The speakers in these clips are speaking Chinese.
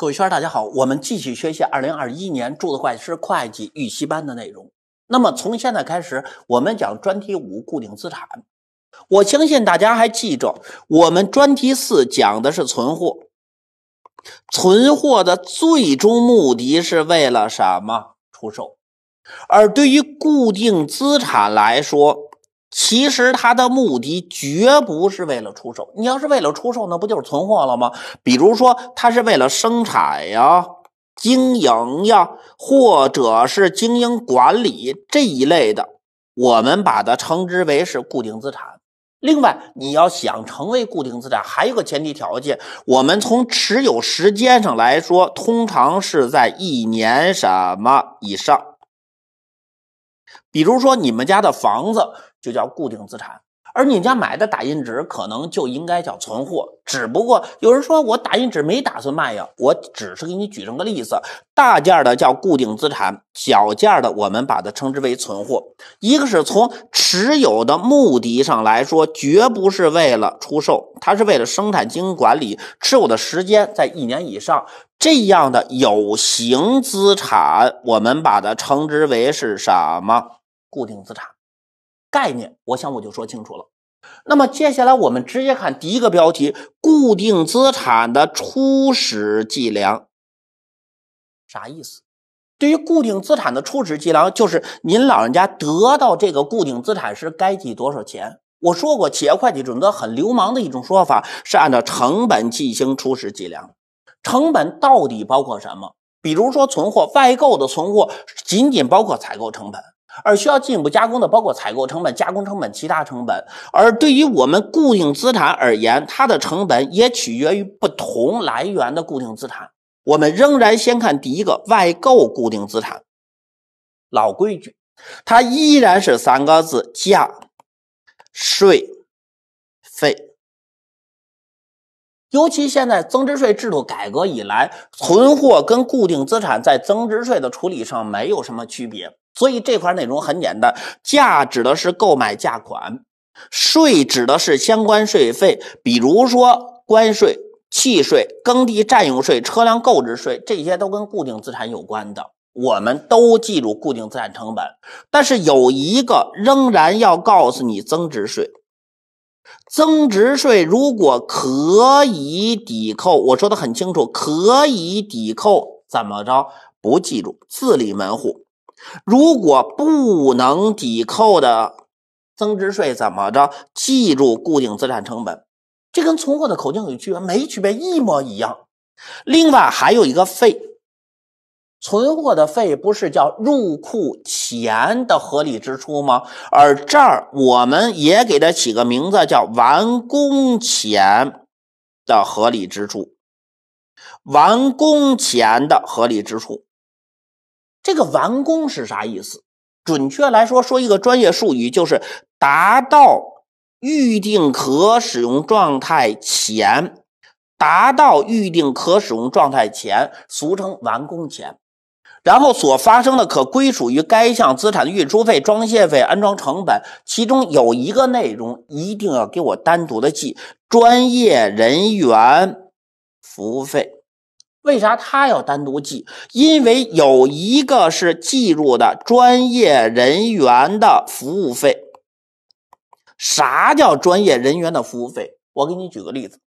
各位学员，大家好，我们继续学习二零二一年注册会计师会计预习班的内容。那么，从现在开始，我们讲专题五——固定资产。我相信大家还记着，我们专题四讲的是存货，存货的最终目的是为了什么？出售。而对于固定资产来说，其实它的目的绝不是为了出售，你要是为了出售，那不就是存货了吗？比如说，它是为了生产呀、经营呀，或者是经营管理这一类的，我们把它称之为是固定资产。另外，你要想成为固定资产，还有个前提条件，我们从持有时间上来说，通常是在一年什么以上。比如说，你们家的房子。就叫固定资产，而你家买的打印纸可能就应该叫存货。只不过有人说我打印纸没打算卖呀，我只是给你举上个例子。大件的叫固定资产，小件的我们把它称之为存货。一个是从持有的目的上来说，绝不是为了出售，它是为了生产经营管理持有的时间在一年以上这样的有形资产，我们把它称之为是什么？固定资产。概念，我想我就说清楚了。那么接下来我们直接看第一个标题：固定资产的初始计量，啥意思？对于固定资产的初始计量，就是您老人家得到这个固定资产时该记多少钱。我说过，企业会计准则很流氓的一种说法是按照成本进行初始计量。成本到底包括什么？比如说存货，外购的存货仅仅包括采购成本。而需要进一步加工的包括采购成本、加工成本、其他成本。而对于我们固定资产而言，它的成本也取决于不同来源的固定资产。我们仍然先看第一个外购固定资产，老规矩，它依然是三个字：价、税、费。尤其现在增值税制度改革以来，存货跟固定资产在增值税的处理上没有什么区别。所以这块内容很简单，价指的是购买价款，税指的是相关税费，比如说关税、契税、耕地占用税、车辆购置税，这些都跟固定资产有关的，我们都记住固定资产成本。但是有一个仍然要告诉你，增值税。增值税如果可以抵扣，我说的很清楚，可以抵扣，怎么着不记住，自立门户。如果不能抵扣的增值税怎么着，计入固定资产成本？这跟存货的口径有区别没区别？一模一样。另外还有一个费，存货的费不是叫入库前的合理支出吗？而这儿我们也给它起个名字叫完工前的合理支出，完工前的合理支出。这个完工是啥意思？准确来说，说一个专业术语，就是达到预定可使用状态前，达到预定可使用状态前，俗称完工前，然后所发生的可归属于该项资产的运输费、装卸费、安装成本，其中有一个内容一定要给我单独的记，专业人员服务费。为啥他要单独记？因为有一个是计入的专业人员的服务费。啥叫专业人员的服务费？我给你举个例子：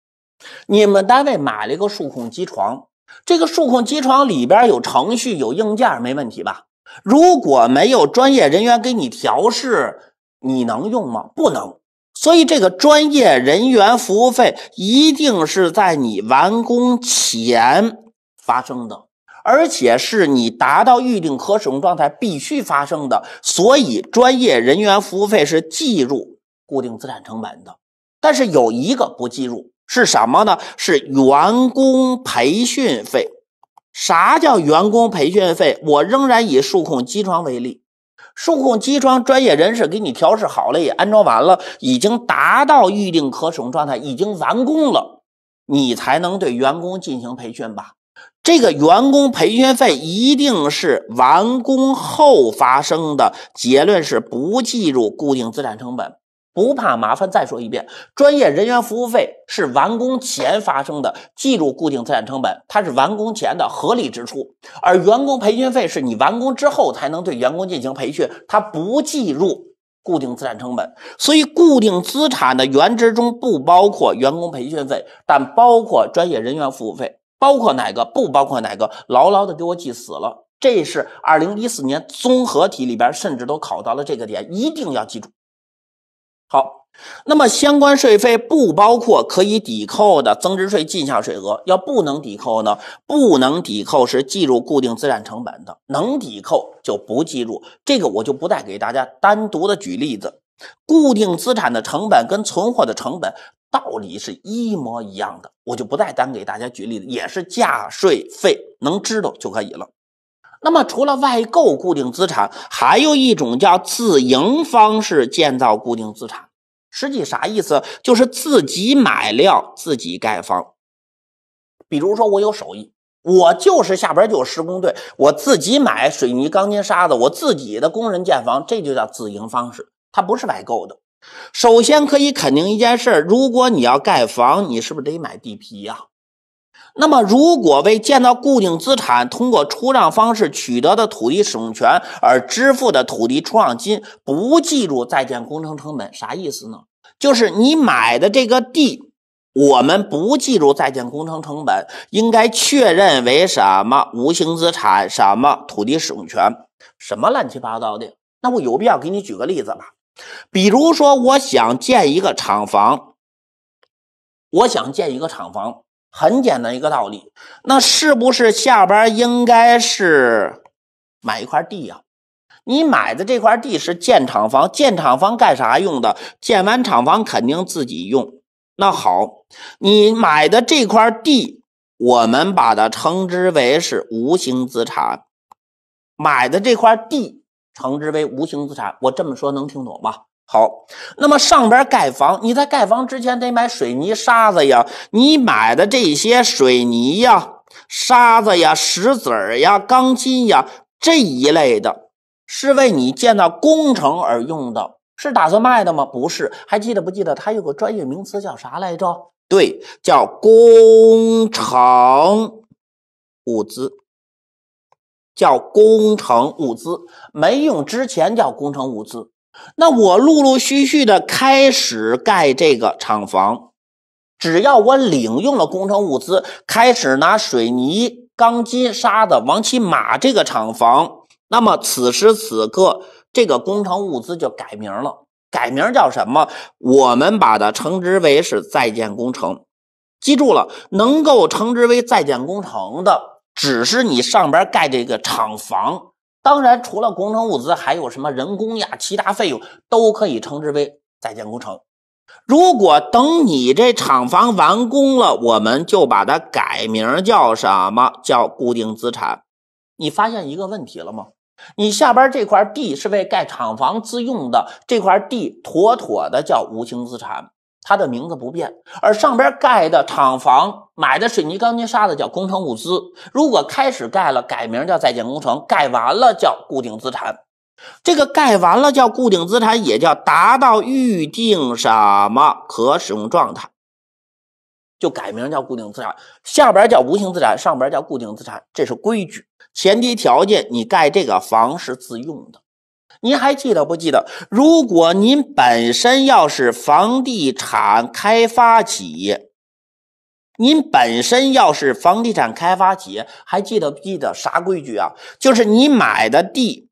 你们单位买了一个数控机床，这个数控机床里边有程序、有硬件，没问题吧？如果没有专业人员给你调试，你能用吗？不能。所以，这个专业人员服务费一定是在你完工前发生的，而且是你达到预定可使用状态必须发生的。所以，专业人员服务费是计入固定资产成本的。但是，有一个不计入是什么呢？是员工培训费。啥叫员工培训费？我仍然以数控机床为例。数控机床专业人士给你调试好了，也安装完了，已经达到预定可使用状态，已经完工了，你才能对员工进行培训吧？这个员工培训费一定是完工后发生的，结论是不计入固定资产成本。不怕麻烦，再说一遍，专业人员服务费是完工前发生的，计入固定资产成本，它是完工前的合理支出；而员工培训费是你完工之后才能对员工进行培训，它不计入固定资产成本。所以，固定资产的原值中不包括员工培训费，但包括专业人员服务费。包括哪个？不包括哪个？牢牢的给我记死了。这是二零一四年综合题里边，甚至都考到了这个点，一定要记住。好，那么相关税费不包括可以抵扣的增值税进项税额，要不能抵扣呢？不能抵扣是计入固定资产成本的，能抵扣就不计入。这个我就不再给大家单独的举例子。固定资产的成本跟存货的成本道理是一模一样的，我就不再单给大家举例子，也是价税费能知道就可以了。那么，除了外购固定资产，还有一种叫自营方式建造固定资产。实际啥意思？就是自己买料，自己盖房。比如说，我有手艺，我就是下边就有施工队，我自己买水泥、钢筋、沙子，我自己的工人建房，这就叫自营方式。它不是外购的。首先可以肯定一件事：如果你要盖房，你是不是得买地皮呀？那么，如果为建造固定资产通过出让方式取得的土地使用权而支付的土地出让金不计入在建工程成本，啥意思呢？就是你买的这个地，我们不计入在建工程成本，应该确认为什么无形资产？什么土地使用权？什么乱七八糟的？那我有必要给你举个例子吗？比如说，我想建一个厂房，我想建一个厂房。很简单一个道理，那是不是下边应该是买一块地呀？你买的这块地是建厂房，建厂房干啥用的？建完厂房肯定自己用。那好，你买的这块地，我们把它称之为是无形资产。买的这块地称之为无形资产，我这么说能听懂吗？好，那么上边盖房，你在盖房之前得买水泥、沙子呀。你买的这些水泥呀、沙子呀、石子呀、钢筋呀这一类的，是为你建造工程而用的，是打算卖的吗？不是。还记得不记得？它有个专业名词叫啥来着？对，叫工程物资。叫工程物资，没用之前叫工程物资。那我陆陆续续的开始盖这个厂房，只要我领用了工程物资，开始拿水泥、钢筋、沙子往起码这个厂房，那么此时此刻这个工程物资就改名了，改名叫什么？我们把它称之为是在建工程。记住了，能够称之为在建工程的，只是你上边盖这个厂房。当然，除了工程物资，还有什么人工呀，其他费用都可以称之为在建工程。如果等你这厂房完工了，我们就把它改名叫什么叫固定资产。你发现一个问题了吗？你下边这块地是为盖厂房自用的，这块地妥妥的叫无形资产。它的名字不变，而上边盖的厂房、买的水泥、钢筋、沙子叫工程物资。如果开始盖了，改名叫在建工程；盖完了叫固定资产。这个盖完了叫固定资产，也叫达到预定什么可使用状态，就改名叫固定资产。下边叫无形资产，上边叫固定资产，这是规矩。前提条件，你盖这个房是自用的。您还记得不记得？如果您本身要是房地产开发企业，您本身要是房地产开发企业，还记得不记得啥规矩啊？就是你买的地，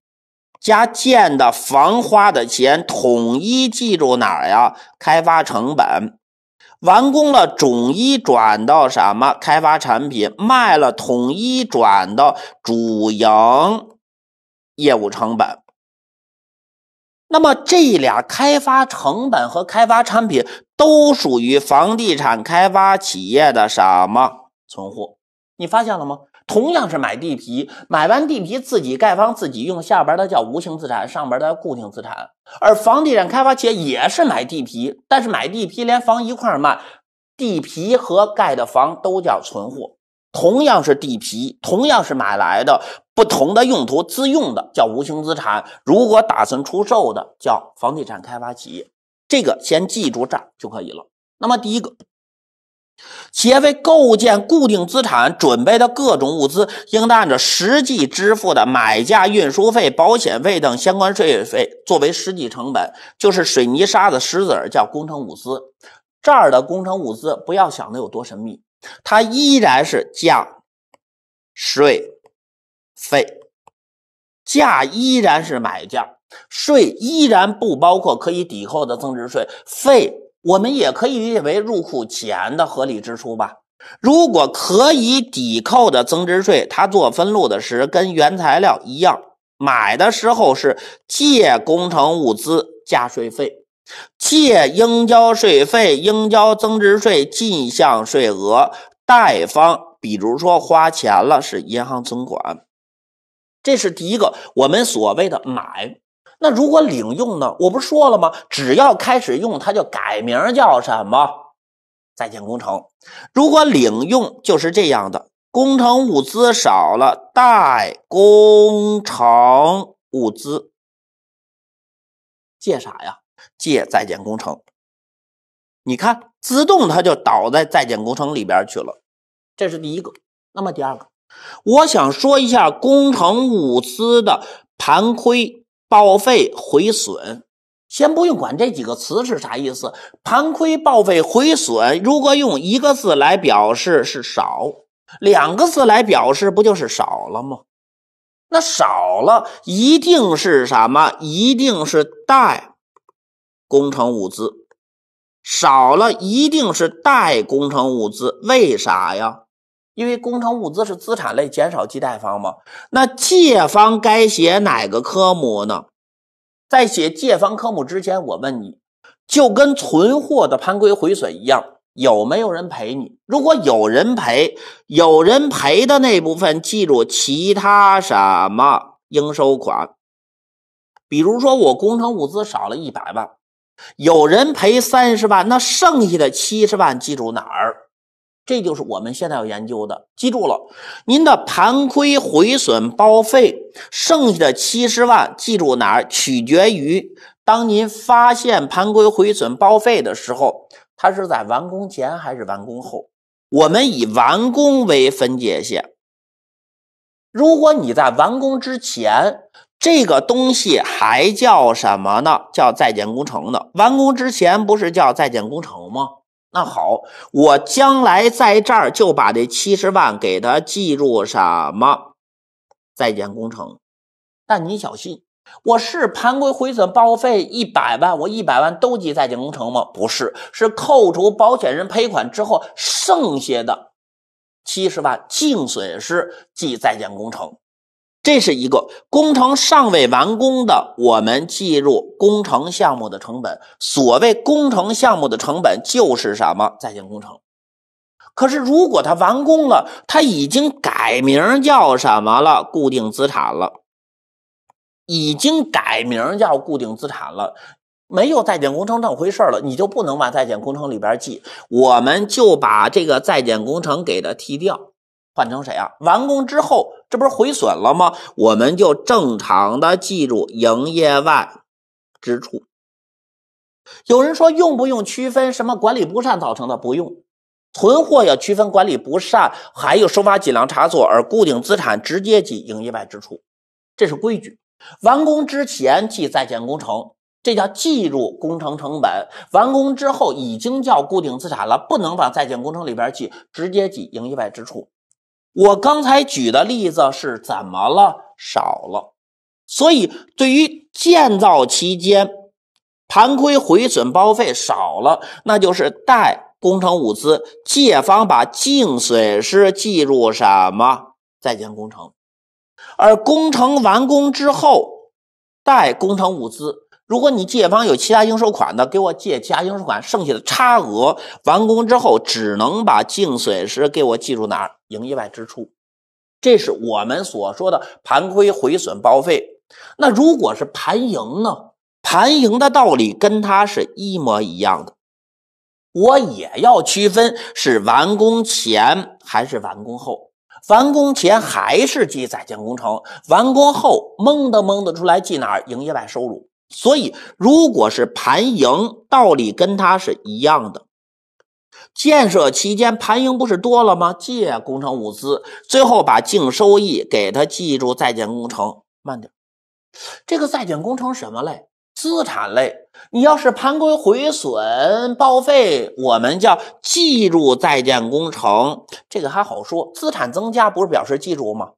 加建的房花的钱，统一记住哪儿呀？开发成本，完工了统一转到什么？开发产品卖了，统一转到主营业务成本。那么这俩开发成本和开发产品都属于房地产开发企业的什么存货？你发现了吗？同样是买地皮，买完地皮自己盖房自己用，下边的叫无形资产，上边的固定资产。而房地产开发企业也是买地皮，但是买地皮连房一块卖，地皮和盖的房都叫存货。同样是地皮，同样是买来的，不同的用途，自用的叫无形资产，如果打算出售的叫房地产开发企业，这个先记住这儿就可以了。那么第一个，企业为构建固定资产准备的各种物资，应当按照实际支付的买价、运输费、保险费等相关税费作为实际成本，就是水泥、沙子、石子儿叫工程物资，这儿的工程物资不要想的有多神秘。它依然是价、税、费，价依然是买价，税依然不包括可以抵扣的增值税，费我们也可以理解为入库前的合理支出吧。如果可以抵扣的增值税，它做分录的时跟原材料一样，买的时候是借工程物资加税费。借应交税费、应交增值税进项税额，贷方，比如说花钱了是银行存款，这是第一个，我们所谓的买。那如果领用呢？我不说了吗？只要开始用，它就改名叫什么在建工程。如果领用就是这样的，工程物资少了，贷工程物资，借啥呀？借在建工程，你看自动它就倒在在建工程里边去了，这是第一个。那么第二个，我想说一下工程物资的盘亏、报废、毁损。先不用管这几个词是啥意思，盘亏、报废、毁损，如果用一个字来表示是少，两个字来表示不就是少了吗？那少了，一定是什么？一定是贷。工程物资少了，一定是贷工程物资，为啥呀？因为工程物资是资产类减少记贷方嘛。那借方该写哪个科目呢？在写借方科目之前，我问你，就跟存货的盘亏毁损一样，有没有人赔你？如果有人赔，有人赔的那部分记住其他什么应收款？比如说我工程物资少了一百万。有人赔三十万，那剩下的七十万记住哪儿？这就是我们现在要研究的。记住了，您的盘亏、毁损、包废，剩下的七十万记住哪儿？取决于当您发现盘亏、毁损、包废的时候，它是在完工前还是完工后？我们以完工为分界线。如果你在完工之前，这个东西还叫什么呢？叫在建工程的。完工之前不是叫在建工程吗？那好，我将来在这儿就把这七十万给它计入什么在建工程。但你小心，我是盘亏毁损报废一百万，我一百万都记在建工程吗？不是，是扣除保险人赔款之后剩下的七十万净损失记在建工程。这是一个工程尚未完工的，我们计入工程项目的成本。所谓工程项目的成本就是什么在建工程。可是如果它完工了，它已经改名叫什么了？固定资产了，已经改名叫固定资产了，没有在建工程这回事了，你就不能往在建工程里边记，我们就把这个在建工程给它剔掉，换成谁啊？完工之后。这不是回损了吗？我们就正常的计入营业外支出。有人说用不用区分什么管理不善造成的？不用。存货要区分管理不善，还有收发计量差错，而固定资产直接记营业外支出，这是规矩。完工之前记在建工程，这叫计入工程成本。完工之后已经叫固定资产了，不能往在建工程里边记，直接记营业外支出。我刚才举的例子是怎么了？少了，所以对于建造期间盘亏毁损包费少了，那就是贷工程物资，借方把净损失计入什么在建工程。而工程完工之后，贷工程物资。如果你借方有其他应收款的，给我借其他应收款，剩下的差额完工之后，只能把净损失给我计入哪儿？营业外支出，这是我们所说的盘亏、毁损、报废。那如果是盘盈呢？盘盈的道理跟它是一模一样的，我也要区分是完工前还是完工后。完工前还是记在建工程，完工后蒙的蒙的出来记哪儿？营业外收入。所以，如果是盘盈，道理跟它是一样的。建设期间盘盈不是多了吗？借工程物资，最后把净收益给他记住在建工程。慢点，这个在建工程什么类？资产类。你要是盘亏、毁损、报废，我们叫记住在建工程，这个还好说。资产增加不是表示记住吗？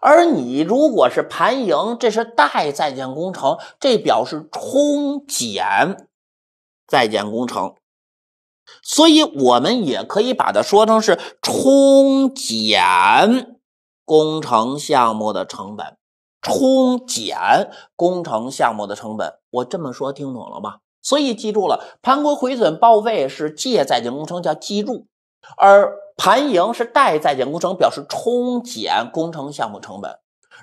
而你如果是盘盈，这是待在建工程，这表示冲减在建工程。所以，我们也可以把它说成是冲减工程项目的成本，冲减工程项目的成本。我这么说，听懂了吗？所以记住了，盘亏回损报废是借在建工程，叫计入；而盘盈是贷在建工程，表示冲减工程项目成本。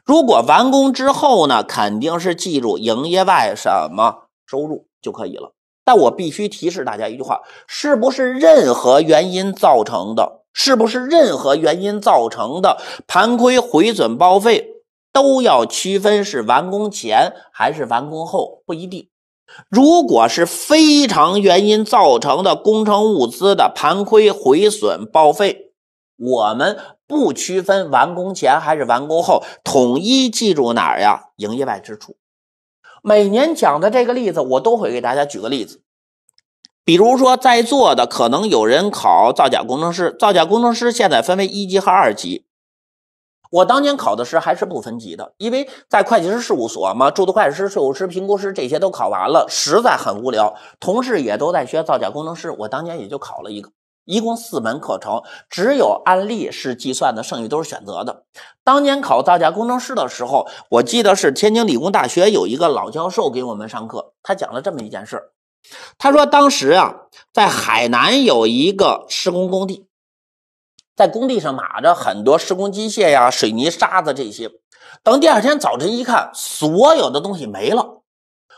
如果完工之后呢，肯定是计入营业外什么收入就可以了。但我必须提示大家一句话：是不是任何原因造成的？是不是任何原因造成的盘亏、毁损、报废都要区分是完工前还是完工后？不一定。如果是非常原因造成的工程物资的盘亏、毁损、报废，我们不区分完工前还是完工后，统一记住哪儿呀？营业外支出。每年讲的这个例子，我都会给大家举个例子。比如说，在座的可能有人考造假工程师，造假工程师现在分为一级和二级。我当年考的时还是不分级的，因为在会计师事务所嘛，注册会计师、税务师、评估师这些都考完了，实在很无聊，同事也都在学造假工程师，我当年也就考了一个。一共四门课程，只有案例是计算的，剩余都是选择的。当年考造价工程师的时候，我记得是天津理工大学有一个老教授给我们上课，他讲了这么一件事他说当时啊，在海南有一个施工工地，在工地上码着很多施工机械呀、水泥、沙子这些。等第二天早晨一看，所有的东西没了。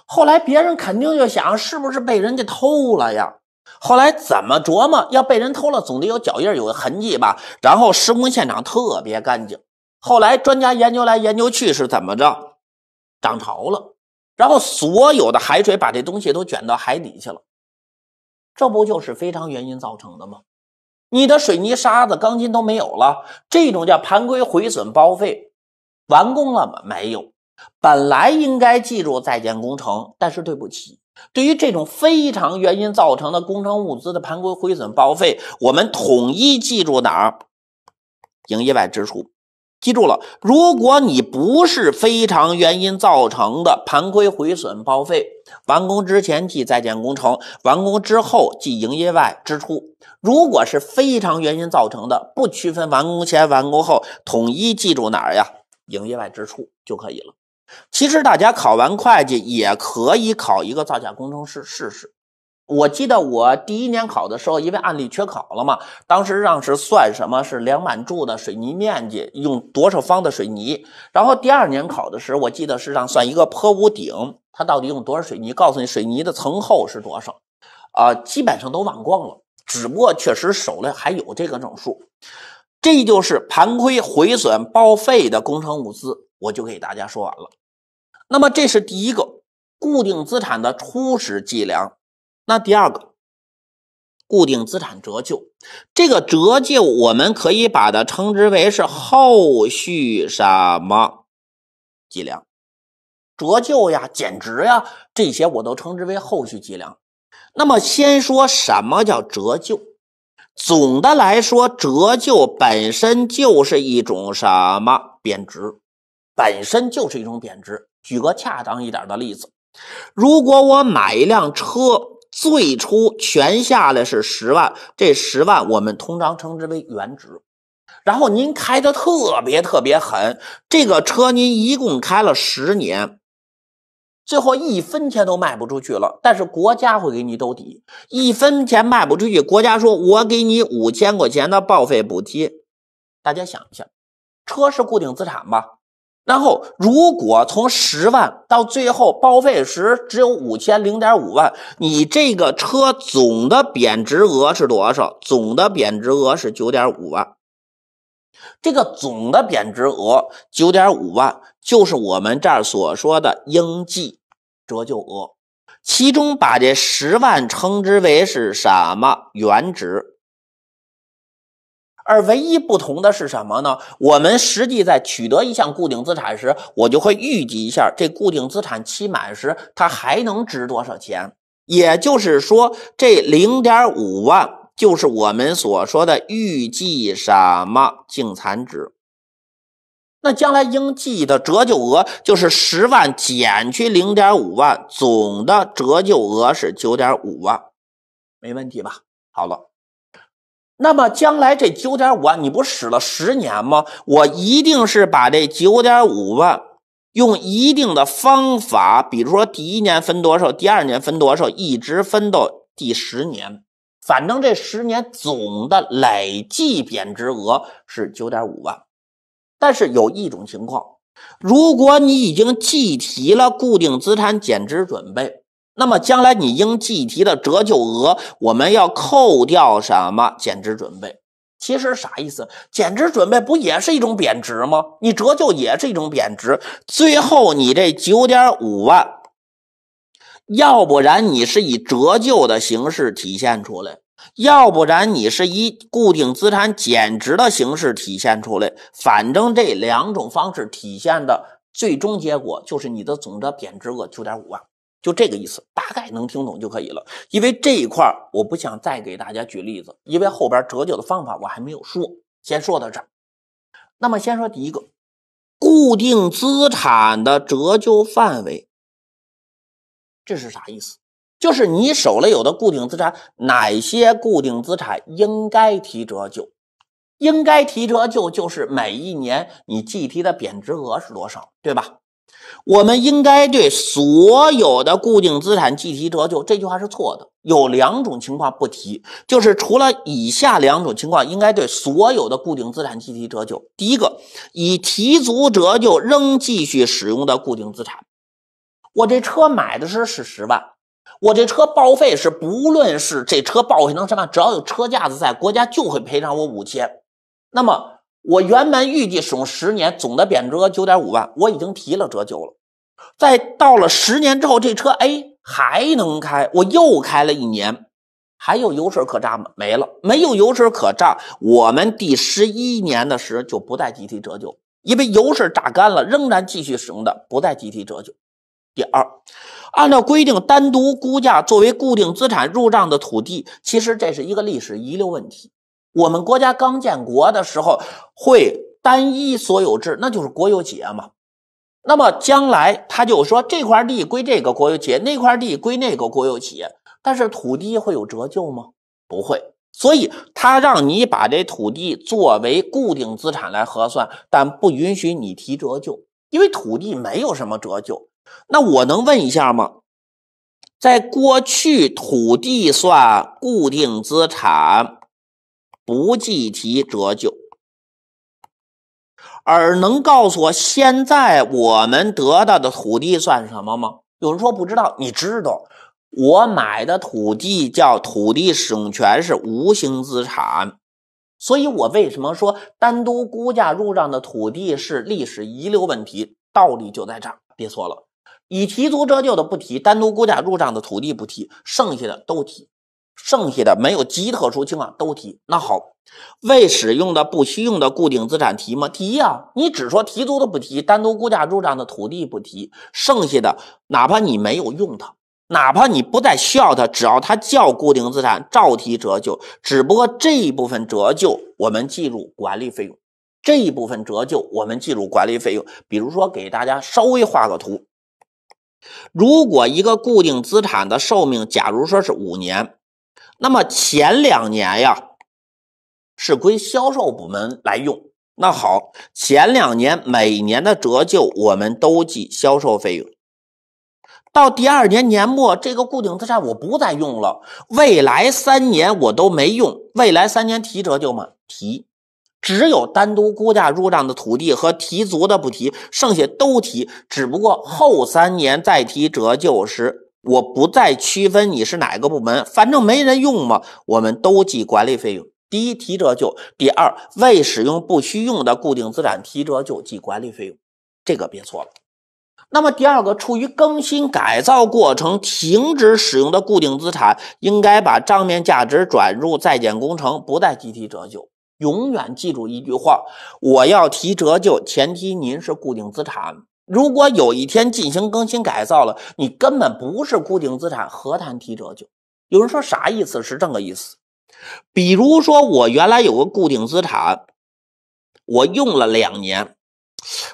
后来别人肯定就想，是不是被人家偷了呀？后来怎么琢磨？要被人偷了，总得有脚印、有个痕迹吧？然后施工现场特别干净。后来专家研究来研究去，是怎么着？涨潮了，然后所有的海水把这东西都卷到海底去了。这不就是非常原因造成的吗？你的水泥、沙子、钢筋都没有了，这种叫盘亏、毁损、报废，完工了吗？没有，本来应该计入在建工程，但是对不起。对于这种非常原因造成的工程物资的盘亏、毁损、报废，我们统一记住哪儿？营业外支出。记住了，如果你不是非常原因造成的盘亏、毁损、报废，完工之前记在建工程，完工之后记营业外支出。如果是非常原因造成的，不区分完工前、完工后，统一记住哪儿呀？营业外支出就可以了。其实大家考完会计也可以考一个造价工程师试试。我记得我第一年考的时候，因为案例缺考了嘛，当时让是算什么是梁板柱的水泥面积，用多少方的水泥。然后第二年考的时候，我记得是让算一个坡屋顶，它到底用多少水泥？告诉你水泥的层厚是多少啊，基本上都忘光了。只不过确实手里还有这个证数。这就是盘亏、毁损、报废的工程物资，我就给大家说完了。那么这是第一个固定资产的初始计量。那第二个，固定资产折旧，这个折旧我们可以把它称之为是后续什么计量？折旧呀、减值呀，这些我都称之为后续计量。那么先说什么叫折旧？总的来说，折旧本身就是一种什么贬值？本身就是一种贬值。举个恰当一点的例子，如果我买一辆车，最初全下来是十万，这十万我们通常称之为原值。然后您开的特别特别狠，这个车您一共开了十年，最后一分钱都卖不出去了。但是国家会给你兜底，一分钱卖不出去，国家说我给你五千块钱的报废补贴。大家想一下，车是固定资产吧？然后，如果从十万到最后报废时只有五千零点五万，你这个车总的贬值额是多少？总的贬值额是九点五万。这个总的贬值额九点五万，就是我们这儿所说的应计折旧额，其中把这十万称之为是什么原值？而唯一不同的是什么呢？我们实际在取得一项固定资产时，我就会预计一下这固定资产期满时它还能值多少钱。也就是说，这零点五万就是我们所说的预计什么净残值。那将来应计的折旧额就是十万减去零点五万，总的折旧额是九点五万，没问题吧？好了。那么将来这九点五万你不使了十年吗？我一定是把这九点五万用一定的方法，比如说第一年分多少，第二年分多少，一直分到第十年，反正这十年总的累计贬值额是九点五万。但是有一种情况，如果你已经计提了固定资产减值准备。那么将来你应计提的折旧额，我们要扣掉什么？减值准备。其实啥意思？减值准备不也是一种贬值吗？你折旧也是一种贬值。最后你这九点五万，要不然你是以折旧的形式体现出来，要不然你是以固定资产减值的形式体现出来。反正这两种方式体现的最终结果，就是你的总的贬值额九点五万。就这个意思，大概能听懂就可以了。因为这一块我不想再给大家举例子，因为后边折旧的方法我还没有说，先说到这儿。那么先说第一个，固定资产的折旧范围，这是啥意思？就是你手里有的固定资产，哪些固定资产应该提折旧？应该提折旧就是每一年你计提的贬值额是多少，对吧？我们应该对所有的固定资产计提折旧，这句话是错的。有两种情况不提，就是除了以下两种情况，应该对所有的固定资产计提折旧。第一个，已提足折旧仍继续使用的固定资产。我这车买的是是十万，我这车报废是，不论是这车报废能什么，只要有车架子在，国家就会赔偿我五千。那么。我原本预计使用十年，总的贬值额九点五万，我已经提了折旧了。在到了十年之后，这车哎还能开，我又开了一年，还有油水可榨吗？没了，没有油水可榨。我们第十一年的时候就不再计提折旧，因为油水榨干了，仍然继续使用的不再计提折旧。第二，按照规定单独估价作为固定资产入账的土地，其实这是一个历史遗留问题。我们国家刚建国的时候，会单一所有制，那就是国有企业嘛。那么将来他就说这块地归这个国有企业，那块地归那个国有企业。但是土地会有折旧吗？不会。所以他让你把这土地作为固定资产来核算，但不允许你提折旧，因为土地没有什么折旧。那我能问一下吗？在过去，土地算固定资产。不计提折旧，而能告诉我现在我们得到的土地算什么吗？有人说不知道，你知道，我买的土地叫土地使用权，是无形资产，所以我为什么说单独估价入账的土地是历史遗留问题？道理就在这，别错了。已提足折旧的不提，单独估价入账的土地不提，剩下的都提。剩下的没有极特殊情况都提。那好，未使用的、不需用的固定资产提吗？提呀！你只说提租的不提，单独估价入账的土地不提。剩下的，哪怕你没有用它，哪怕你不再需要它，只要它叫固定资产，照提折旧。只不过这一部分折旧我们计入管理费用，这一部分折旧我们计入管理费用。比如说，给大家稍微画个图。如果一个固定资产的寿命，假如说是五年。那么前两年呀，是归销售部门来用。那好，前两年每年的折旧我们都记销售费用。到第二年年末，这个固定资产我不再用了，未来三年我都没用，未来三年提折旧吗？提，只有单独估价入账的土地和提足的不提，剩下都提。只不过后三年再提折旧时。我不再区分你是哪个部门，反正没人用嘛，我们都记管理费用。第一提折旧，第二未使用不需用的固定资产提折旧记管理费用，这个别错了。那么第二个，处于更新改造过程停止使用的固定资产，应该把账面价值转入在建工程，不再计提折旧。永远记住一句话：我要提折旧，前提您是固定资产。如果有一天进行更新改造了，你根本不是固定资产，何谈提折旧？有人说啥意思？是这个意思。比如说，我原来有个固定资产，我用了两年，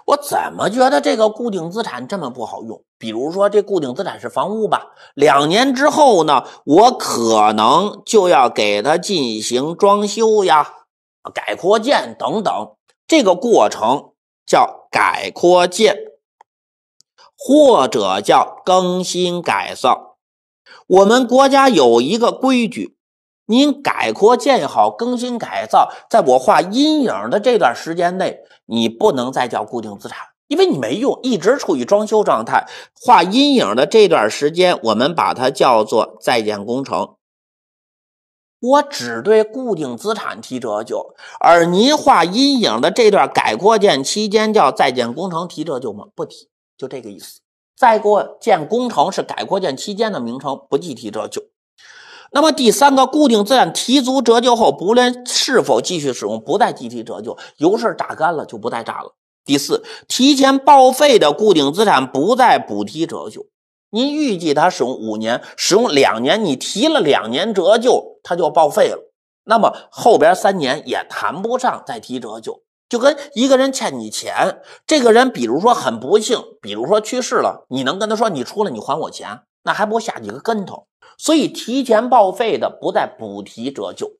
我怎么觉得这个固定资产这么不好用？比如说，这固定资产是房屋吧？两年之后呢，我可能就要给它进行装修呀、改扩建等等，这个过程叫改扩建。或者叫更新改造。我们国家有一个规矩：您改扩建好、更新改造，在我画阴影的这段时间内，你不能再叫固定资产，因为你没用，一直处于装修状态。画阴影的这段时间，我们把它叫做在建工程。我只对固定资产提折旧，而您画阴影的这段改扩建期间叫在建工程提折旧吗？不提。就这个意思，再过建工程是改扩建期间的名称，不计提折旧。那么第三个，固定资产提足折旧后，不论是否继续使用，不再计提折旧。油水榨干了，就不再榨了。第四，提前报废的固定资产不再补提折旧。您预计它使用五年，使用两年，你提了两年折旧，它就报废了。那么后边三年也谈不上再提折旧。就跟一个人欠你钱，这个人比如说很不幸，比如说去世了，你能跟他说你出来你还我钱，那还不下几个跟头？所以提前报废的不再补提折旧。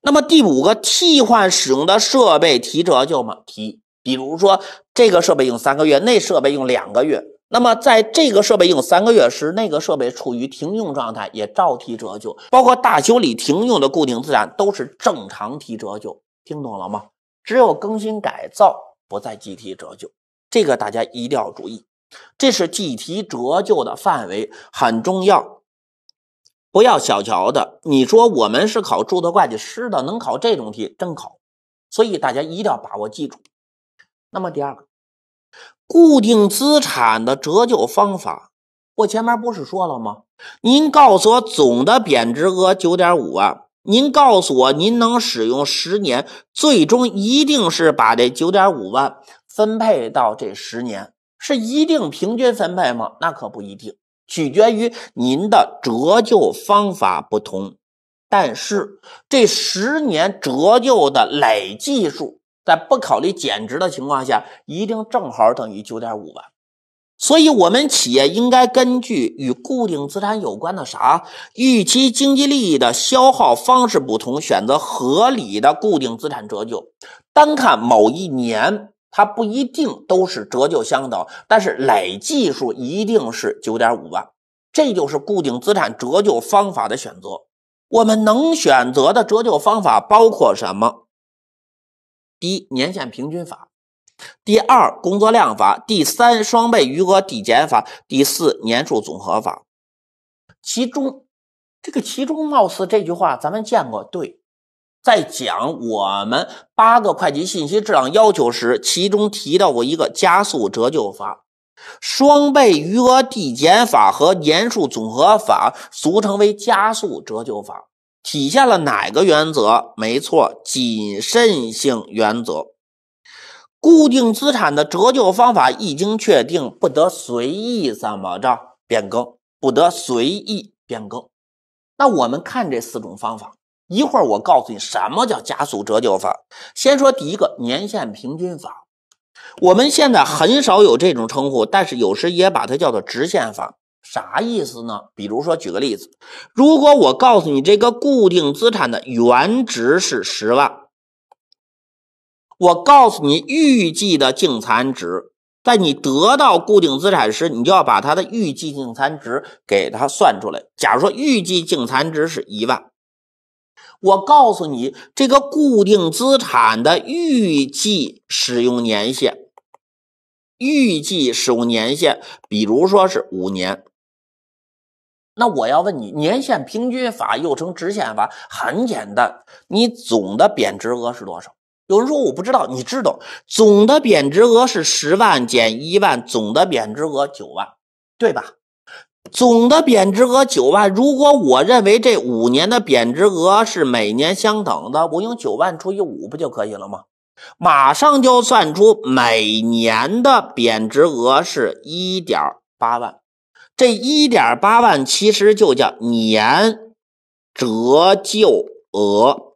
那么第五个，替换使用的设备提折旧吗？提。比如说这个设备用三个月，那设备用两个月，那么在这个设备用三个月时，那个设备处于停用状态，也照提折旧。包括大修理停用的固定资产都是正常提折旧，听懂了吗？只有更新改造，不再计提折旧，这个大家一定要注意，这是计提折旧的范围，很重要，不要小瞧的。你说我们是考注册会计师的，能考这种题，真考，所以大家一定要把握记住。那么第二个，固定资产的折旧方法，我前面不是说了吗？您告诉我总的贬值额九点五万。您告诉我，您能使用十年，最终一定是把这九点五万分配到这十年，是一定平均分配吗？那可不一定，取决于您的折旧方法不同。但是这十年折旧的累计数，在不考虑减值的情况下，一定正好等于九点五万。所以，我们企业应该根据与固定资产有关的啥预期经济利益的消耗方式不同，选择合理的固定资产折旧。单看某一年，它不一定都是折旧相等，但是累计数一定是九点五万。这就是固定资产折旧方法的选择。我们能选择的折旧方法包括什么？第一，年限平均法。第二工作量法，第三双倍余额递减法，第四年数总和法。其中，这个其中貌似这句话咱们见过，对，在讲我们八个会计信息质量要求时，其中提到过一个加速折旧法、双倍余额递减法和年数总和法，俗称为加速折旧法，体现了哪个原则？没错，谨慎性原则。固定资产的折旧方法一经确定，不得随意怎么着变更，不得随意变更。那我们看这四种方法，一会儿我告诉你什么叫加速折旧法。先说第一个年限平均法，我们现在很少有这种称呼，但是有时也把它叫做直线法。啥意思呢？比如说举个例子，如果我告诉你这个固定资产的原值是十万。我告诉你，预计的净残值，在你得到固定资产时，你就要把它的预计净残值给它算出来。假如说预计净残值是一万，我告诉你这个固定资产的预计使用年限，预计使用年限，比如说是五年。那我要问你，年限平均法又称直线法，很简单，你总的贬值额是多少？有人说我不知道，你知道总的贬值额是十万减一万，总的贬值额九万，对吧？总的贬值额九万，如果我认为这五年的贬值额是每年相等的，我用九万除以五不就可以了吗？马上就算出每年的贬值额是一点八万，这一点八万其实就叫年折旧额，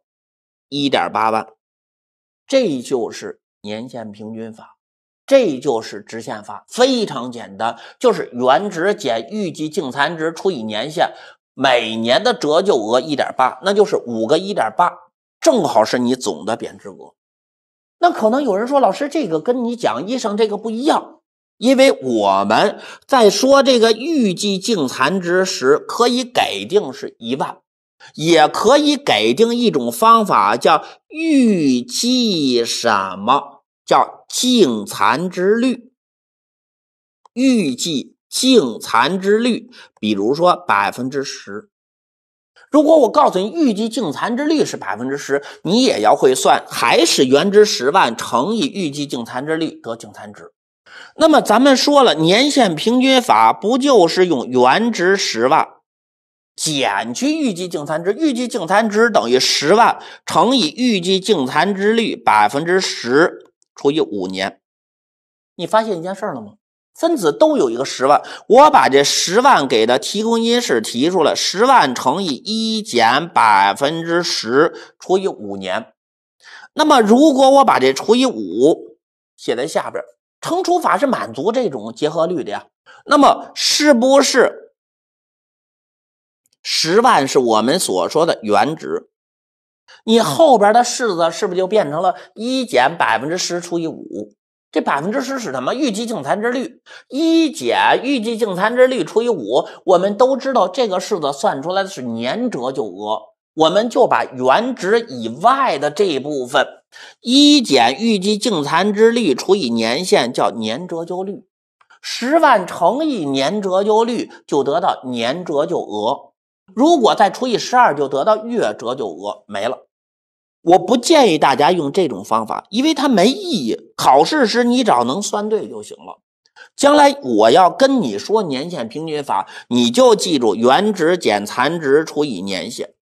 一点八万。这就是年限平均法，这就是直线法，非常简单，就是原值减预计净残值除以年限，每年的折旧额一点八，那就是五个一点八，正好是你总的贬值额。那可能有人说，老师这个跟你讲医生这个不一样，因为我们在说这个预计净残值时，可以给定是一万。也可以给定一种方法，叫预计什么叫净残值率？预计净残值率，比如说百分之十。如果我告诉你预计净残值率是百分之十，你也要会算，还是原值十万乘以预计净残值率得净残值。那么咱们说了，年限平均法不就是用原值十万？减去预计净残值，预计净残值等于十万乘以预计净残值率百分之十除以五年。你发现一件事儿了吗？分子都有一个十万，我把这十万给它提供因式提出来，十万乘以一减百分之十除以五年。那么如果我把这除以五写在下边，乘除法是满足这种结合律的呀。那么是不是？十万是我们所说的原值，你后边的式子是不是就变成了一减百分之十除以五？这百分之十是什么？预计净残值率。一减预计净残值率除以五，我们都知道这个式子算出来的是年折旧额。我们就把原值以外的这一部分，一减预计净残值率除以年限，叫年折旧率。十万乘以年折旧率，就得到年折旧额。如果再除以十二，就得到月折旧额没了。我不建议大家用这种方法，因为它没意义。考试时你只要能算对就行了。将来我要跟你说年限平均法，你就记住原值减残值除以年限，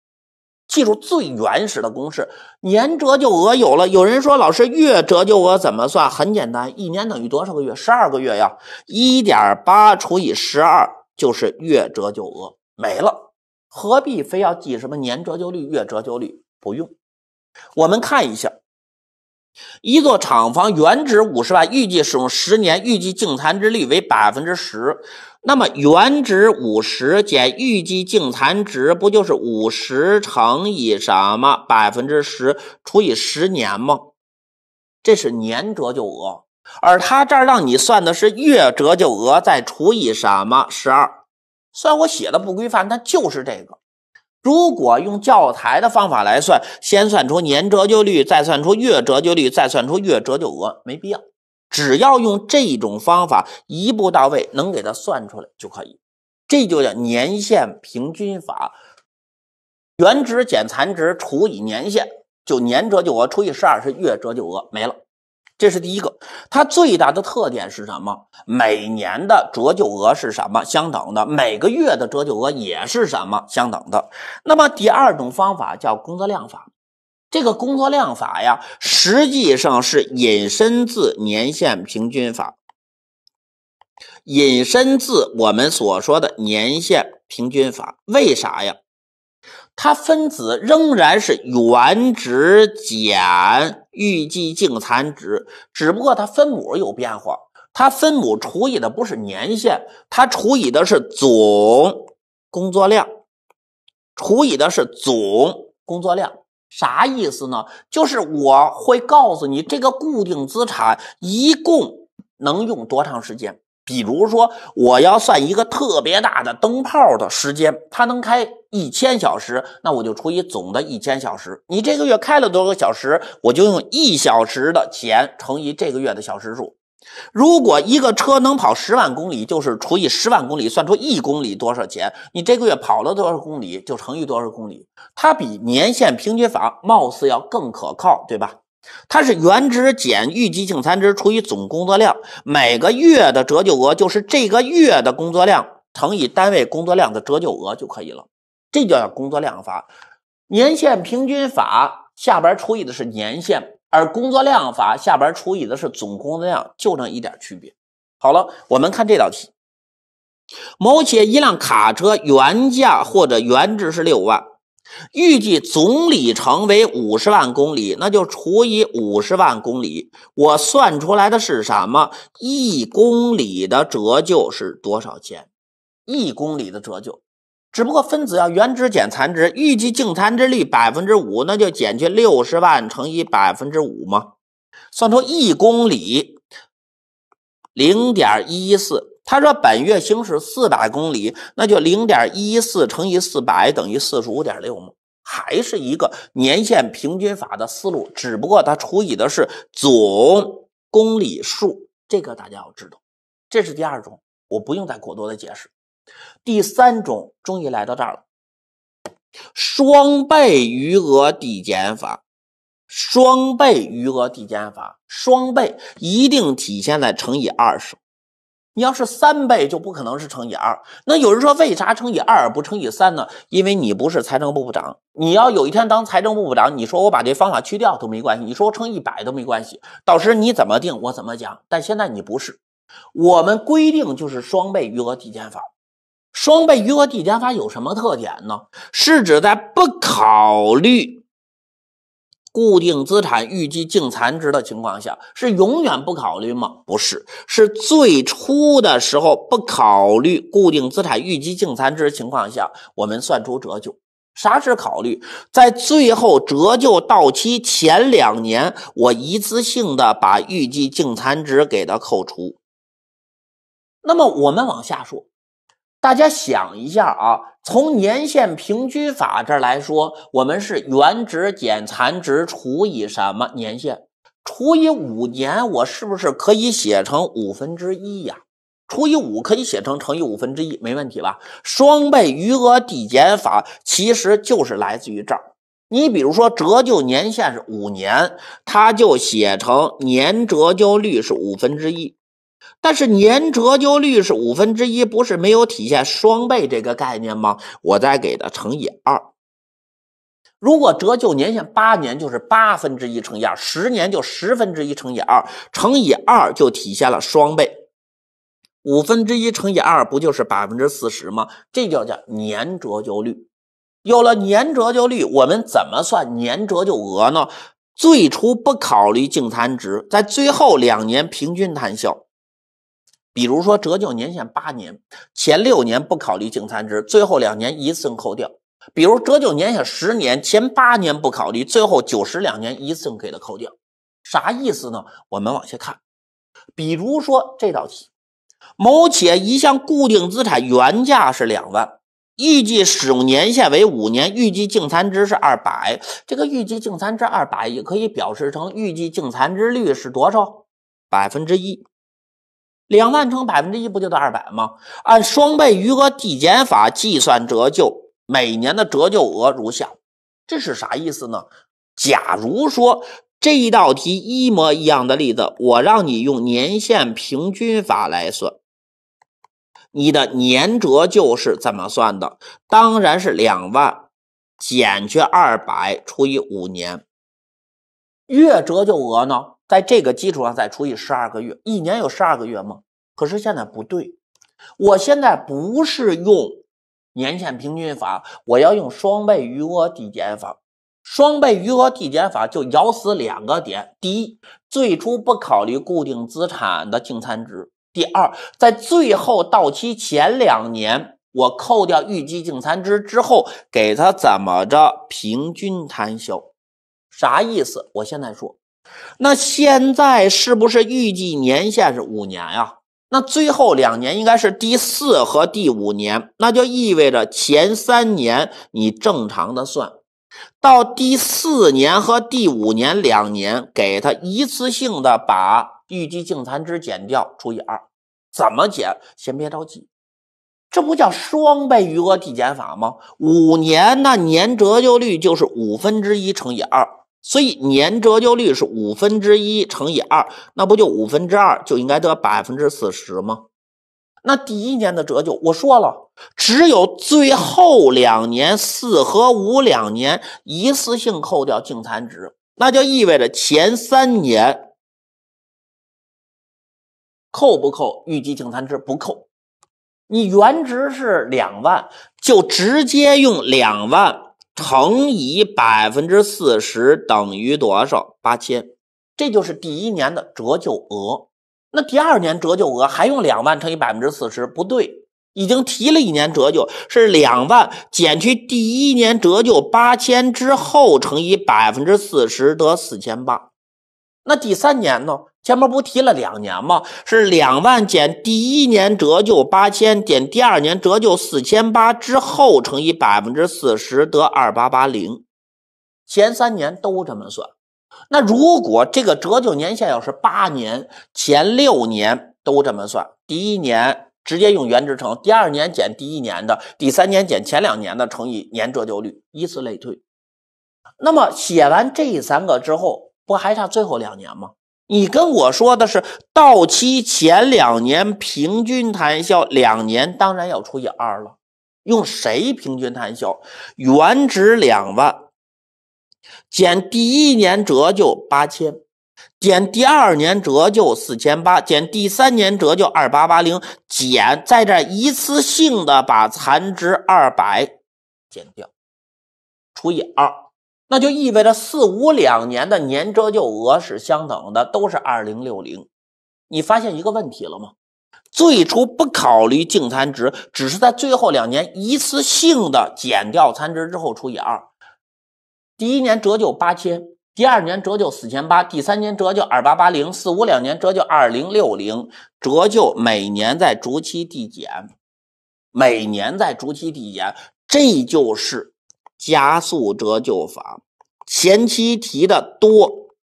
记住最原始的公式。年折旧额有了。有人说老师月折旧额怎么算？很简单，一年等于多少个月？十二个月呀。一点八除以十二就是月折旧额没了。何必非要记什么年折旧率、月折旧率？不用，我们看一下。一座厂房原值五十万，预计使用十年，预计净残值率为百分之十。那么原值五十减预计净残值，不就是五十乘以什么百分之十除以十年吗？这是年折旧额，而他这儿让你算的是月折旧额，再除以什么十二。虽然我写的不规范，但就是这个。如果用教材的方法来算，先算出年折旧率，再算出月折旧率，再算出月折旧额，没必要。只要用这种方法一步到位，能给它算出来就可以。这就叫年限平均法，原值减残值除以年限，就年折旧额除以十二是月折旧额，没了。这是第一个，它最大的特点是什么？每年的折旧额是什么相等的？每个月的折旧额也是什么相等的？那么第二种方法叫工作量法，这个工作量法呀，实际上是引申自年限平均法，引申自我们所说的年限平均法。为啥呀？它分子仍然是原值减预计净残值，只不过它分母有变化。它分母除以的不是年限，它除以的是总工作量，除以的是总工作量。啥意思呢？就是我会告诉你这个固定资产一共能用多长时间。比如说，我要算一个特别大的灯泡的时间，它能开一千小时，那我就除以总的一千小时。你这个月开了多少个小时，我就用一小时的钱乘以这个月的小时数。如果一个车能跑十万公里，就是除以十万公里，算出一公里多少钱。你这个月跑了多少公里，就乘以多少公里。它比年限平均法貌似要更可靠，对吧？它是原值减预计净残值除以总工作量，每个月的折旧额就是这个月的工作量乘以单位工作量的折旧额就可以了。这叫工作量法。年限平均法下边除以的是年限，而工作量法下边除以的是总工作量，就这一点区别。好了，我们看这道题。某企业一辆卡车原价或者原值是六万。预计总里程为五十万公里，那就除以五十万公里，我算出来的是什么？一公里的折旧是多少钱？一公里的折旧，只不过分子要原值减残值，预计净残值率百分之五，那就减去六十万乘以百分之五嘛，算出一公里零点一四。他说本月行驶四百公里，那就零点一四乘以四百等于四十五点六嘛，还是一个年限平均法的思路，只不过它除以的是总公里数，这个大家要知道。这是第二种，我不用再过多的解释。第三种终于来到这儿了，双倍余额递减法，双倍余额递减法，双倍一定体现在乘以二十。你要是三倍，就不可能是乘以二。那有人说，为啥乘以二不乘以三呢？因为你不是财政部部长。你要有一天当财政部部长，你说我把这方法去掉都没关系，你说我乘一百都没关系。到时你怎么定，我怎么讲。但现在你不是，我们规定就是双倍余额递减法。双倍余额递减法有什么特点呢？是指在不考虑。固定资产预计净残值的情况下是永远不考虑吗？不是，是最初的时候不考虑固定资产预计净残值情况下，我们算出折旧。啥是考虑？在最后折旧到期前两年，我一次性的把预计净残值给它扣除。那么我们往下说。大家想一下啊，从年限平均法这儿来说，我们是原值减残值除以什么年限？除以五年，我是不是可以写成五分之一呀？除以五可以写成乘以五分之一，没问题吧？双倍余额递减法其实就是来自于这儿。你比如说，折旧年限是五年，它就写成年折旧率是五分之一。但是年折旧率是五分之一，不是没有体现双倍这个概念吗？我再给它乘以二。如果折旧年限八年，就是八分之一乘以二；十年就十分之一乘以二，乘以二就体现了双倍。五分之一乘以二不就是百分之四十吗？这就叫年折旧率。有了年折旧率，我们怎么算年折旧额呢？最初不考虑净残值，在最后两年平均摊销。比如说，折旧年限八年，前六年不考虑净残值，最后两年一次性扣掉。比如折旧年限十年，前八年不考虑，最后九十两年一次性给它扣掉。啥意思呢？我们往下看。比如说这道题，某企业一项固定资产原价是两万，预计使用年限为五年，预计净残值是二百。这个预计净残值二百也可以表示成预计净残值率是多少？百分之一。两万乘百分之一不就得二百吗？按双倍余额递减法计算折旧，每年的折旧额如下。这是啥意思呢？假如说这一道题一模一样的例子，我让你用年限平均法来算，你的年折旧是怎么算的？当然是两万减去二百除以五年。月折旧额呢？在这个基础上再除以十二个月，一年有十二个月吗？可是现在不对，我现在不是用年限平均法，我要用双倍余额递减法。双倍余额递减法就咬死两个点：第一，最初不考虑固定资产的净残值；第二，在最后到期前两年，我扣掉预计净残值之后，给它怎么着平均摊销？啥意思？我现在说。那现在是不是预计年限是五年呀？那最后两年应该是第四和第五年，那就意味着前三年你正常的算，到第四年和第五年两年，给他一次性的把预计净残值减掉，除以二，怎么减？先别着急，这不叫双倍余额递减法吗？五年那年折旧率就是五分之一乘以二。所以年折旧率是五分之一乘以二，那不就五分之二就应该得百分之四十吗？那第一年的折旧，我说了，只有最后两年四和五两年一次性扣掉净残值，那就意味着前三年扣不扣预计净残值不扣，你原值是两万，就直接用两万。乘以百分之四十等于多少？八千，这就是第一年的折旧额。那第二年折旧额还用两万乘以百分之四十？不对，已经提了一年折旧，是两万减去第一年折旧八千之后，乘以百分之四十得四千八。那第三年呢？前面不提了两年吗？是两万减第一年折旧八千，减第二年折旧四千八之后乘以百分之四十得二八八零。前三年都这么算。那如果这个折旧年限要是八年，前六年都这么算：第一年直接用原值乘，第二年减第一年的，第三年减前两年的，乘以年折旧率，依次类推。那么写完这三个之后，不还差最后两年吗？你跟我说的是到期前两年平均摊销，两年当然要除以二了。用谁平均摊销？原值两万，减第一年折旧八千，减第二年折旧四千八，减第三年折旧二八八零，减在这一次性的把残值二百减掉，除以二。那就意味着四五两年的年折旧额是相等的，都是二零六零。你发现一个问题了吗？最初不考虑净残值，只是在最后两年一次性的减掉残值之后除以二。第一年折旧八千，第二年折旧四千八，第三年折旧二八八零，四五两年折旧二零六零，折旧每年在逐期递减，每年在逐期递减，这就是。加速折旧法，前期提的多，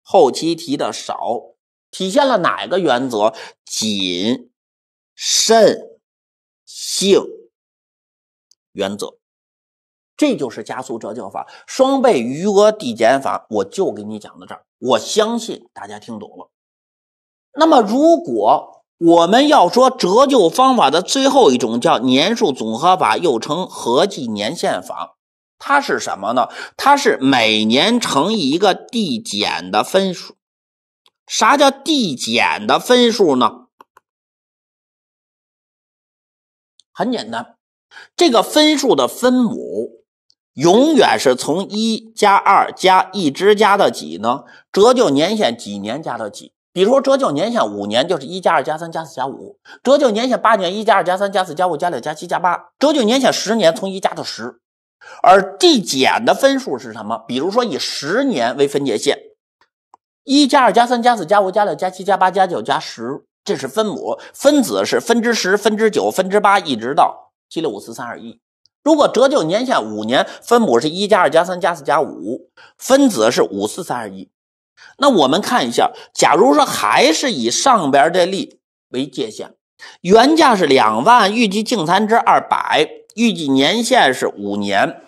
后期提的少，体现了哪个原则？谨慎性原则。这就是加速折旧法，双倍余额递减法。我就给你讲到这儿，我相信大家听懂了。那么，如果？我们要说折旧方法的最后一种叫年数总和法，又称合计年限法。它是什么呢？它是每年乘以一个递减的分数。啥叫递减的分数呢？很简单，这个分数的分母永远是从一加二加一直加到几呢？折旧年限几年加到几？比如说折旧年限五年就是一加二加三加四加五，折旧年限八年一加二加三加四加五加六加七加八，折旧年限十年从一加到十，而递减的分数是什么？比如说以十年为分界线，一加二加三加四加五加六加七加八加九加十，这是分母，分子是分之十分之九分之八一直到七六五四三二一。如果折旧年限五年，分母是一加二加三加四加五，分子是五四三二一。那我们看一下，假如说还是以上边的例为界限，原价是两万，预计净残值二百，预计年限是五年，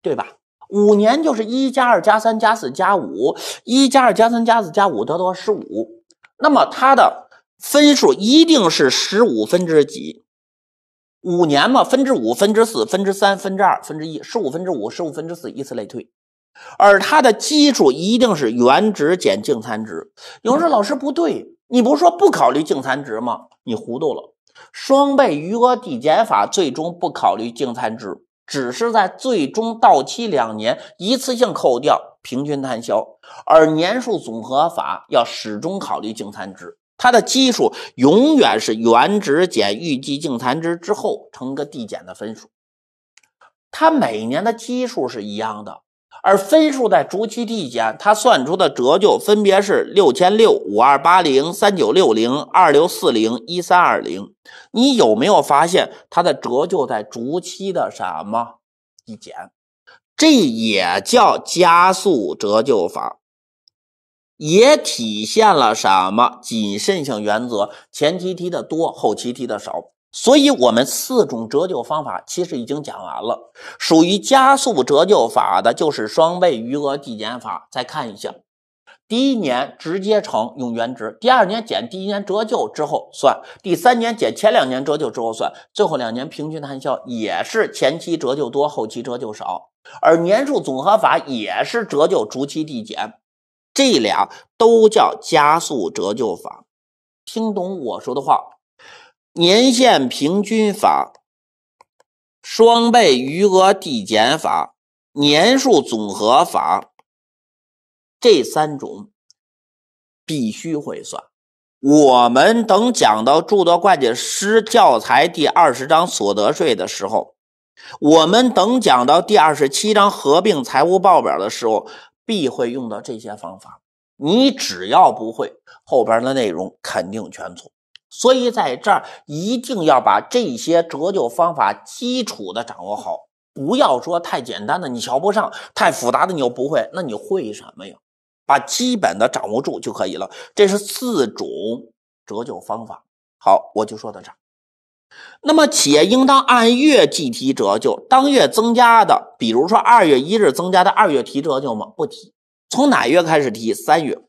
对吧？五年就是一加二加三加四加五，一加二加三加四加五得多十五？那么它的分数一定是十五分之几？五年嘛，分之五，分之四，分之三，分之二，分之一，十五分之五，十五分之四，以此类推。而它的基数一定是原值减净残值。有人说老师不对，你不是说不考虑净残值吗？你糊涂了。双倍余额递减法最终不考虑净残值，只是在最终到期两年一次性扣掉平均摊销。而年数总和法要始终考虑净残值，它的基数永远是原值减预计净残值之后乘个递减的分数，它每年的基数是一样的。而分数在逐期递减，它算出的折旧分别是六千六五二八零、三九六零、二六四零、一三二零。你有没有发现它的折旧在逐期的什么递减？这也叫加速折旧法，也体现了什么谨慎性原则？前期提的多，后期提的少。所以，我们四种折旧方法其实已经讲完了。属于加速折旧法的，就是双倍余额递减法。再看一下，第一年直接乘用原值，第二年减第一年折旧之后算，第三年减前两年折旧之后算，最后两年平均摊销，也是前期折旧多，后期折旧少。而年数总和法也是折旧逐期递减，这俩都叫加速折旧法。听懂我说的话？年限平均法、双倍余额递减法、年数总和法这三种必须会算。我们等讲到注册会计师教材第二十章所得税的时候，我们等讲到第二十七章合并财务报表的时候，必会用到这些方法。你只要不会，后边的内容肯定全错。所以在这儿一定要把这些折旧方法基础的掌握好，不要说太简单的你瞧不上，太复杂的你又不会，那你会什么呀？把基本的掌握住就可以了。这是四种折旧方法。好，我就说到这儿。那么企业应当按月计提折旧，当月增加的，比如说二月一日增加的，二月提折旧吗？不提，从哪月开始提？三月。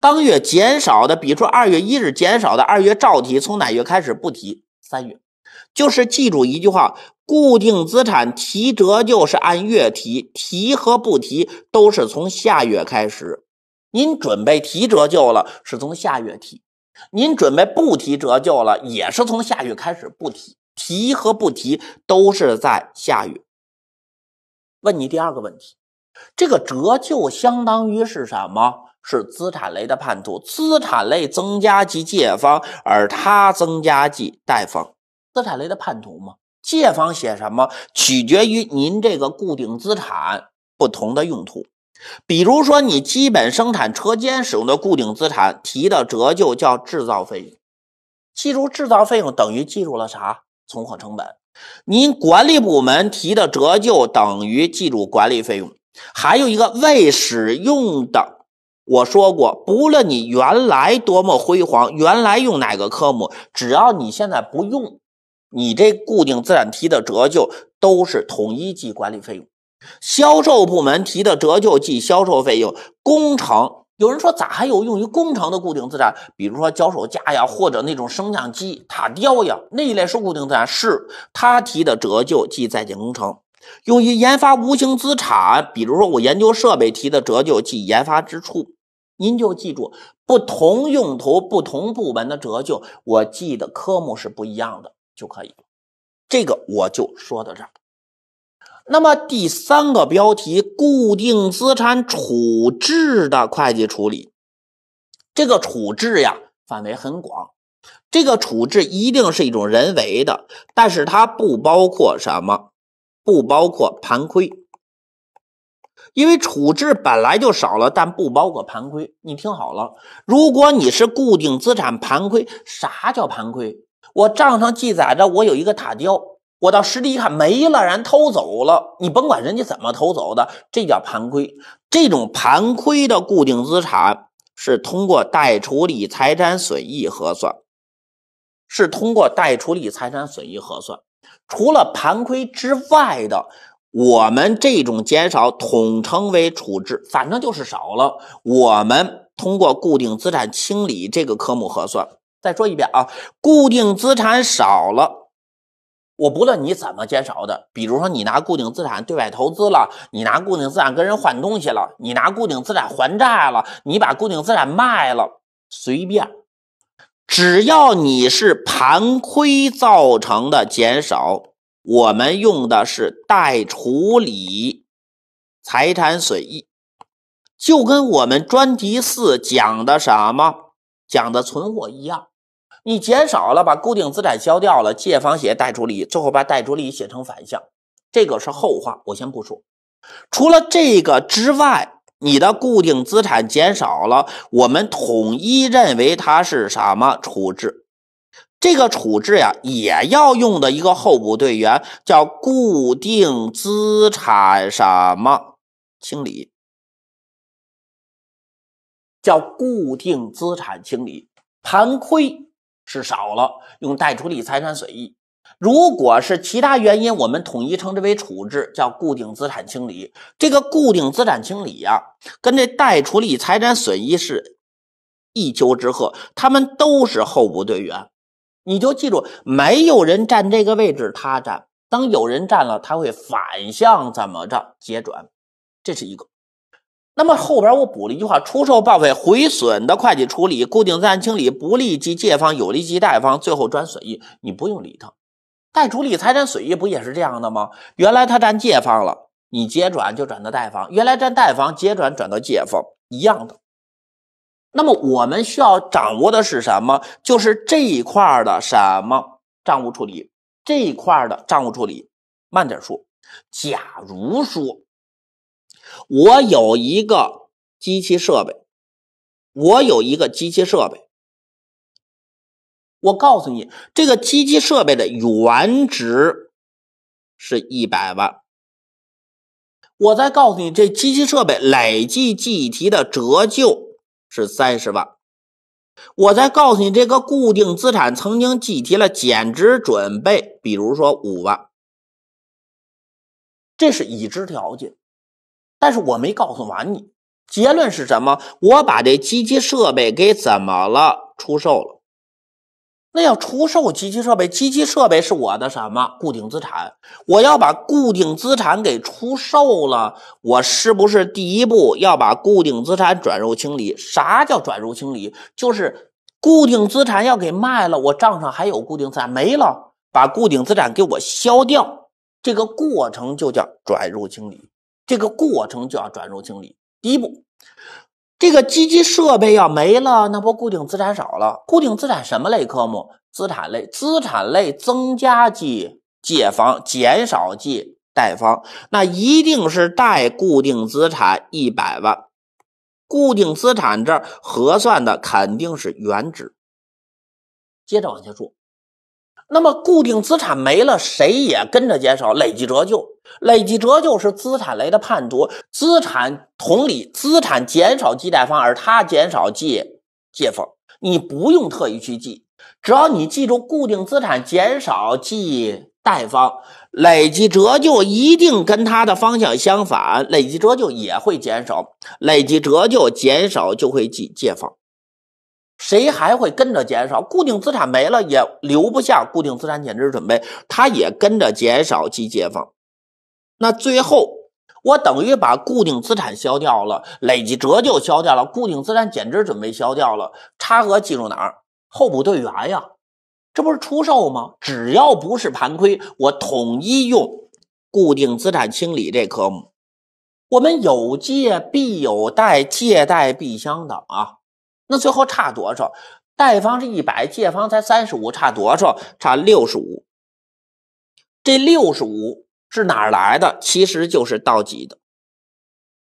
当月减少的，比如说二月一日减少的，二月照提，从哪月开始不提？三月。就是记住一句话：固定资产提折旧是按月提，提和不提都是从下月开始。您准备提折旧了，是从下月提；您准备不提折旧了，也是从下月开始不提。提和不提都是在下月。问你第二个问题：这个折旧相当于是什么？是资产类的叛徒，资产类增加即借方，而它增加即贷方，资产类的叛徒吗？借方写什么取决于您这个固定资产不同的用途，比如说你基本生产车间使用的固定资产提的折旧叫制造费用，记住制造费用等于记住了啥存货成本。您管理部门提的折旧等于记住管理费用，还有一个未使用的。我说过，不论你原来多么辉煌，原来用哪个科目，只要你现在不用，你这固定资产提的折旧都是统一记管理费用。销售部门提的折旧记销售费用。工程有人说咋还有用于工程的固定资产，比如说脚手架呀，或者那种升降机、塔吊呀，那一类是固定资产，是他提的折旧记在建工程。用于研发无形资产，比如说我研究设备提的折旧即研发支出。您就记住，不同用途、不同部门的折旧，我记的科目是不一样的，就可以。这个我就说到这儿。那么第三个标题，固定资产处置的会计处理。这个处置呀，范围很广。这个处置一定是一种人为的，但是它不包括什么？不包括盘亏，因为处置本来就少了，但不包括盘亏。你听好了，如果你是固定资产盘亏，啥叫盘亏？我账上记载着我有一个塔吊，我到实地一看没了，人偷走了。你甭管人家怎么偷走的，这叫盘亏。这种盘亏的固定资产是通过待处理财产损益核算，是通过待处理财产损益核算。除了盘亏之外的，我们这种减少统称为处置，反正就是少了。我们通过固定资产清理这个科目核算。再说一遍啊，固定资产少了，我不论你怎么减少的，比如说你拿固定资产对外投资了，你拿固定资产跟人换东西了，你拿固定资产还债了，你把固定资产卖了，随便。只要你是盘亏造成的减少，我们用的是待处理财产损益，就跟我们专题四讲的什么讲的存货一样，你减少了，把固定资产消掉了，借方写待处理，最后把待处理写成反向，这个是后话，我先不说。除了这个之外。你的固定资产减少了，我们统一认为它是什么处置？这个处置呀，也要用的一个候补队员叫固定资产什么清理，叫固定资产清理盘亏是少了，用待处理财产损益。如果是其他原因，我们统一称之为处置，叫固定资产清理。这个固定资产清理呀，跟这待处理财产损益是一丘之貉，他们都是候补队员。你就记住，没有人占这个位置，他占；当有人占了，他会反向怎么着结转。这是一个。那么后边我补了一句话：出售报废毁损的会计处理，固定资产清理不利及借方，有利及贷方，最后转损益。你不用理他。待处理财产损益不也是这样的吗？原来它占借方了，你结转就转到贷方；原来占贷方，结转转到借方，一样的。那么我们需要掌握的是什么？就是这一块的什么账务处理，这一块的账务处理。慢点说。假如说我有一个机器设备，我有一个机器设备。我告诉你，这个机器设备的原值是一百万。我再告诉你，这机器设备累计计提的折旧是三十万。我再告诉你，这个固定资产曾经计提了减值准备，比如说五万。这是已知条件，但是我没告诉完你。结论是什么？我把这机器设备给怎么了？出售了。那要出售机器设备，机器设备是我的什么固定资产？我要把固定资产给出售了，我是不是第一步要把固定资产转入清理？啥叫转入清理？就是固定资产要给卖了，我账上还有固定资产没了，把固定资产给我消掉，这个过程就叫转入清理，这个过程就要转入清理，第一步。这个机器设备要没了，那不固定资产少了。固定资产什么类科目？资产类。资产类增加记借方，减少记贷方。那一定是贷固定资产一百万。固定资产这核算的肯定是原值。接着往下说，那么固定资产没了，谁也跟着减少。累计折旧，累计折旧是资产类的判读，资产同理，资产减少记贷方，而它减少记借方。你不用特意去记，只要你记住固定资产减少记贷方，累计折旧一定跟它的方向相反，累计折旧也会减少，累计折旧减少就会记借方。谁还会跟着减少？固定资产没了也留不下，固定资产减值准备它也跟着减少及解放。那最后我等于把固定资产消掉了，累计折旧消掉了，固定资产减值准备消掉了，差额计入哪儿？候补队员呀，这不是出售吗？只要不是盘亏，我统一用固定资产清理这科目。我们有借必有贷，借贷必相等啊。那最后差多少？贷方是一百，借方才三十五，差多少？差六十五。这六十五是哪来的？其实就是到几的。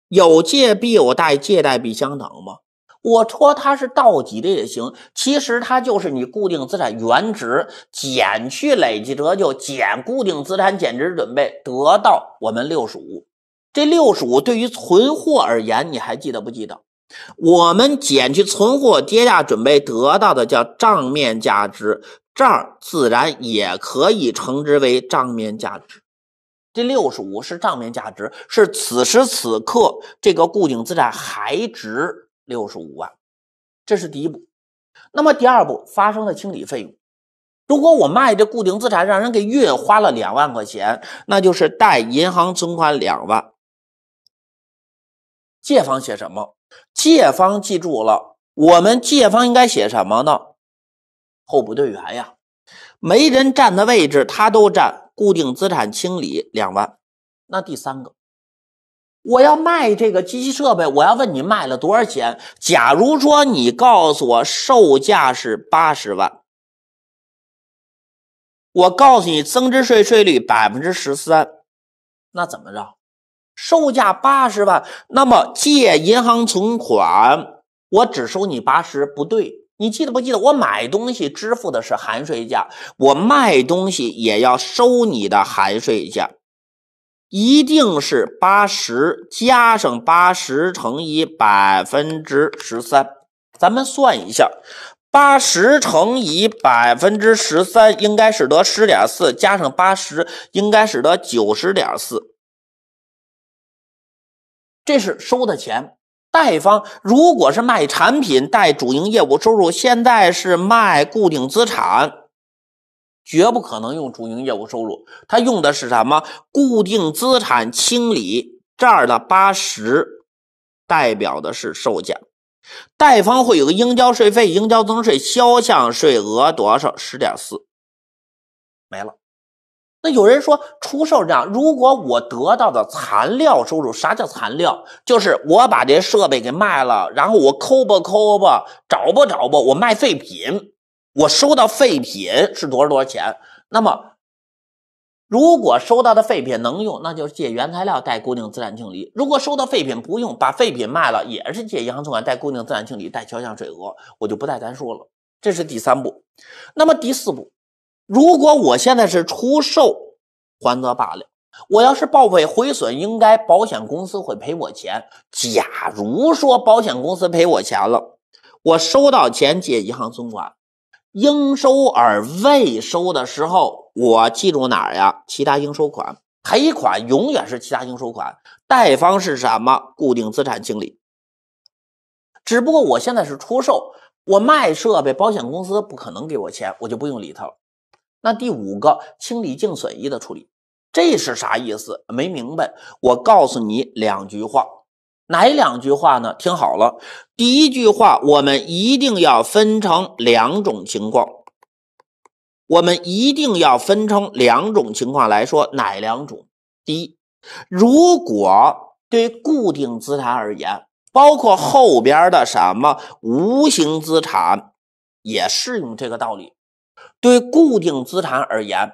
有借必有贷，借贷必相等吗？我说它是到几的也行，其实它就是你固定资产原值减去累计折旧减固定资产减值准备，得到我们六十五。这六十五对于存货而言，你还记得不记得？我们减去存货跌价准备得到的叫账面价值，这儿自然也可以称之为账面价值。这六十五是账面价值，是此时此刻这个固定资产还值六十五万，这是第一步。那么第二步发生了清理费用，如果我卖这固定资产让人给运花了两万块钱，那就是贷银行存款两万，借方写什么？借方记住了，我们借方应该写什么呢？候补队员呀，没人占的位置，他都占。固定资产清理两万。那第三个，我要卖这个机器设备，我要问你卖了多少钱？假如说你告诉我售价是八十万，我告诉你增值税税率百分之十三，那怎么着？售价八十万，那么借银行存款，我只收你八十，不对。你记得不记得，我买东西支付的是含税价，我卖东西也要收你的含税价，一定是八十加上八十乘以百分之十三。咱们算一下，八十乘以百分之十三，应该是得十点四，加上八十，应该是得九十点四。这是收的钱，贷方如果是卖产品，贷主营业务收入。现在是卖固定资产，绝不可能用主营业务收入，他用的是什么？固定资产清理这儿的八十，代表的是售价。贷方会有个应交税费、应交增值税销项税额多少？十点四，没了。那有人说，出售这样，如果我得到的残料收入，啥叫残料？就是我把这设备给卖了，然后我抠吧抠吧，找吧找吧，我卖废品，我收到废品是多少多少钱？那么，如果收到的废品能用，那就是借原材料带固定资产清理；如果收到废品不用，把废品卖了，也是借银行存款带固定资产清理带销项税额，我就不再单说了。这是第三步，那么第四步。如果我现在是出售还则罢了，我要是报废毁损，应该保险公司会赔我钱。假如说保险公司赔我钱了，我收到钱借银行存款，应收而未收的时候，我记住哪儿呀？其他应收款，赔款永远是其他应收款，贷方是什么？固定资产清理。只不过我现在是出售，我卖设备，保险公司不可能给我钱，我就不用理他了。那第五个清理净损益的处理，这是啥意思？没明白。我告诉你两句话，哪两句话呢？听好了，第一句话我们一定要分成两种情况，我们一定要分成两种情况来说。哪两种？第一，如果对固定资产而言，包括后边的什么无形资产，也适用这个道理。对固定资产而言，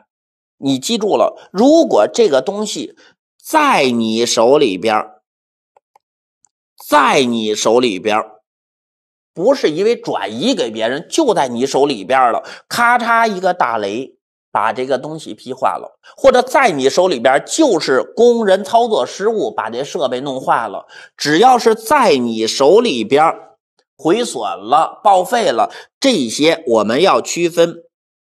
你记住了，如果这个东西在你手里边，在你手里边，不是因为转移给别人就在你手里边了。咔嚓一个大雷，把这个东西劈坏了，或者在你手里边就是工人操作失误把这设备弄坏了。只要是在你手里边，毁损了、报废了，这些我们要区分。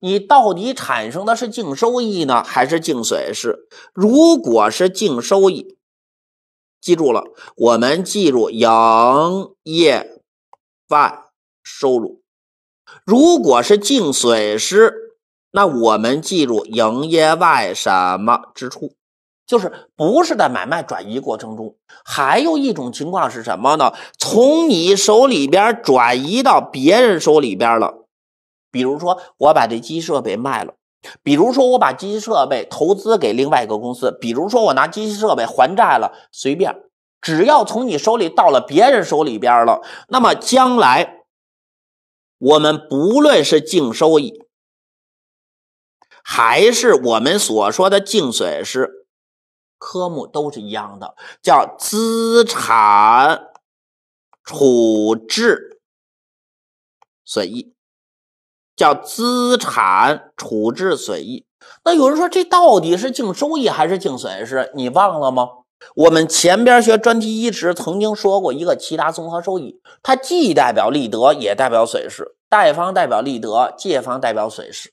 你到底产生的是净收益呢，还是净损失？如果是净收益，记住了，我们记住营业外收入；如果是净损失，那我们记住营业外什么支出？就是不是在买卖转移过程中，还有一种情况是什么呢？从你手里边转移到别人手里边了。比如说，我把这机器设备卖了；比如说，我把机器设备投资给另外一个公司；比如说，我拿机器设备还债了。随便，只要从你手里到了别人手里边了，那么将来我们不论是净收益，还是我们所说的净损失，科目都是一样的，叫资产处置损益。叫资产处置损益，那有人说这到底是净收益还是净损失？你忘了吗？我们前边学专题一时曾经说过一个其他综合收益，它既代表利得也代表损失，贷方代表利得，借方代表损失。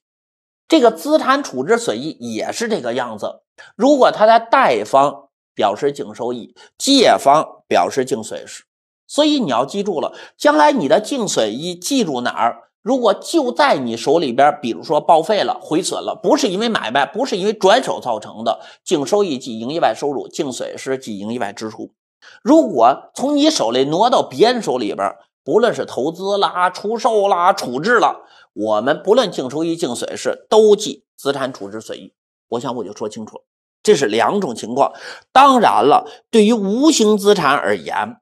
这个资产处置损益也是这个样子，如果它的贷方表示净收益，借方表示净损失，所以你要记住了，将来你的净损益记住哪儿。如果就在你手里边，比如说报废了、毁损了，不是因为买卖，不是因为转手造成的净收益即营业外收入、净损失即营业外支出。如果从你手里挪到别人手里边，不论是投资啦、出售啦、处置了，我们不论净收益、净损失都记资产处置损益。我想我就说清楚了，这是两种情况。当然了，对于无形资产而言。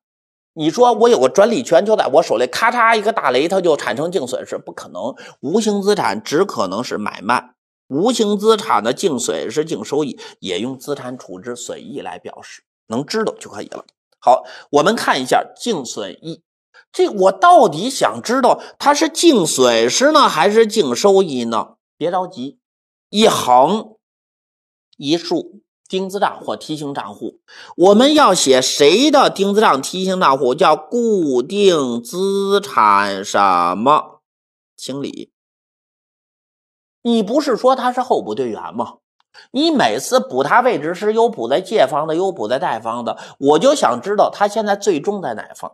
你说我有个专利权就在我手里，咔嚓一个大雷，它就产生净损失？不可能，无形资产只可能是买卖。无形资产的净损是净收益，也用资产处置损益来表示，能知道就可以了。好，我们看一下净损益，这我到底想知道它是净损失呢，还是净收益呢？别着急，一横一竖。钉子账或梯形账户，我们要写谁的钉子账梯形账户？叫固定资产什么清理？你不是说他是候补队员吗？你每次补他位置时，有补在借方的，有补在贷方的。我就想知道他现在最终在哪方？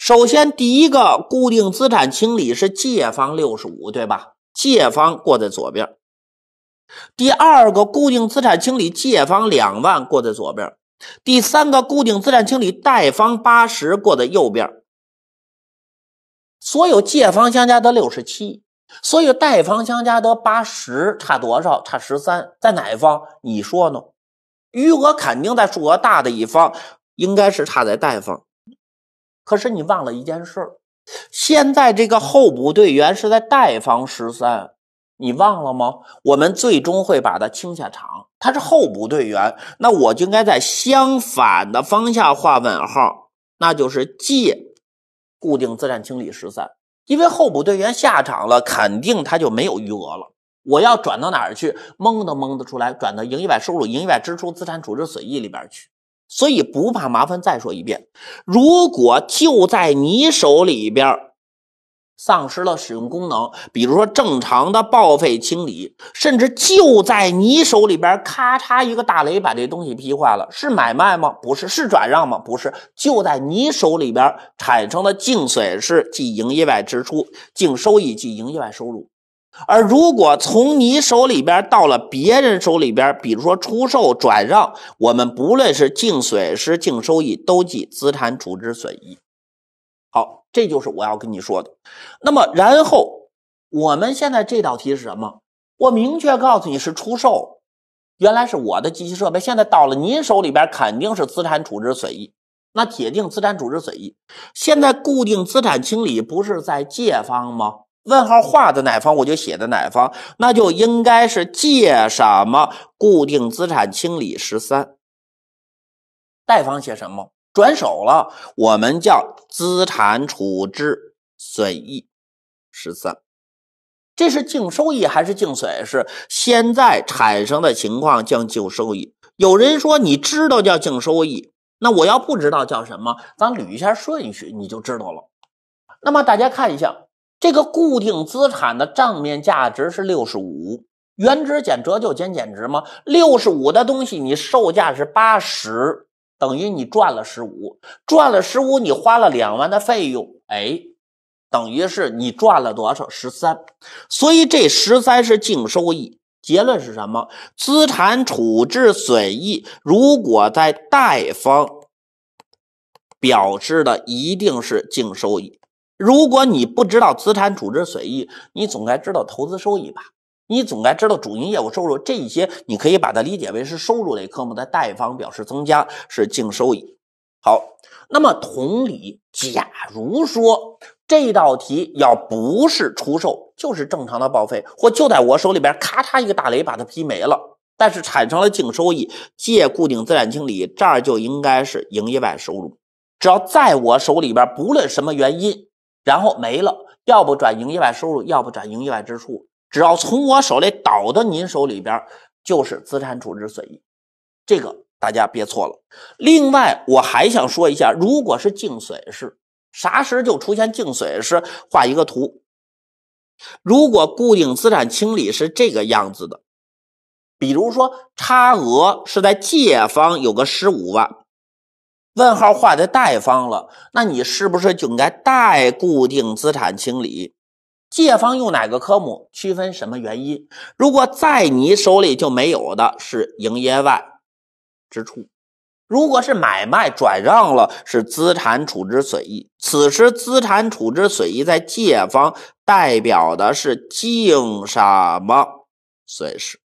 首先，第一个固定资产清理是借方六十五，对吧？借方过在左边。第二个固定资产清理借方两万过在左边，第三个固定资产清理贷方八十过在右边。所有借方相加得六十七，所有贷方相加得八十，差多少？差十三，在哪一方？你说呢？余额肯定在数额大的一方，应该是差在贷方。可是你忘了一件事，现在这个候补队员是在贷方十三。你忘了吗？我们最终会把它清下场，他是候补队员，那我就应该在相反的方向画问号，那就是借，固定资产清理十三，因为候补队员下场了，肯定他就没有余额了。我要转到哪儿去？蒙都蒙得出来，转到营业外收入、营业外支出、资产处置损益里边去。所以不怕麻烦，再说一遍，如果就在你手里边。丧失了使用功能，比如说正常的报废清理，甚至就在你手里边咔嚓一个大雷把这东西劈坏了，是买卖吗？不是，是转让吗？不是，就在你手里边产生的净损失即营业外支出，净收益即营业外收入。而如果从你手里边到了别人手里边，比如说出售、转让，我们不论是净损失、净收益都记资产处置损益。好。这就是我要跟你说的。那么，然后我们现在这道题是什么？我明确告诉你是出售，原来是我的机器设备，现在到了您手里边，肯定是资产处置损益，那铁定资产处置损益。现在固定资产清理不是在借方吗？问号画的哪方我就写的哪方，那就应该是借什么固定资产清理十三，贷方写什么？转手了，我们叫资产处置损益十三，这是净收益还是净损？是现在产生的情况叫净收益。有人说你知道叫净收益，那我要不知道叫什么，咱捋一下顺序你就知道了。那么大家看一下，这个固定资产的账面价值是六十五，原值减折旧减减值吗？六十五的东西你售价是八十。等于你赚了十五，赚了十五，你花了两万的费用，哎，等于是你赚了多少十三？所以这十三是净收益。结论是什么？资产处置损益如果在贷方表示的一定是净收益。如果你不知道资产处置损益，你总该知道投资收益吧？你总该知道主营业务收入这一些，你可以把它理解为是收入类科目的贷方表示增加是净收益。好，那么同理，假如说这道题要不是出售，就是正常的报废，或就在我手里边咔嚓一个大雷把它劈没了，但是产生了净收益，借固定资产清理，这儿就应该是营业外收入。只要在我手里边，不论什么原因，然后没了，要不转营业外收入，要不转营业外支出。只要从我手里倒到您手里边，就是资产处置损益，这个大家别错了。另外，我还想说一下，如果是净损失，啥时就出现净损失？画一个图。如果固定资产清理是这个样子的，比如说差额是在借方有个十五万，问号画在贷方了，那你是不是就应该贷固定资产清理？借方用哪个科目区分什么原因？如果在你手里就没有的，是营业外支出；如果是买卖转让了，是资产处置损益。此时资产处置损益在借方，代表的是净什么损失？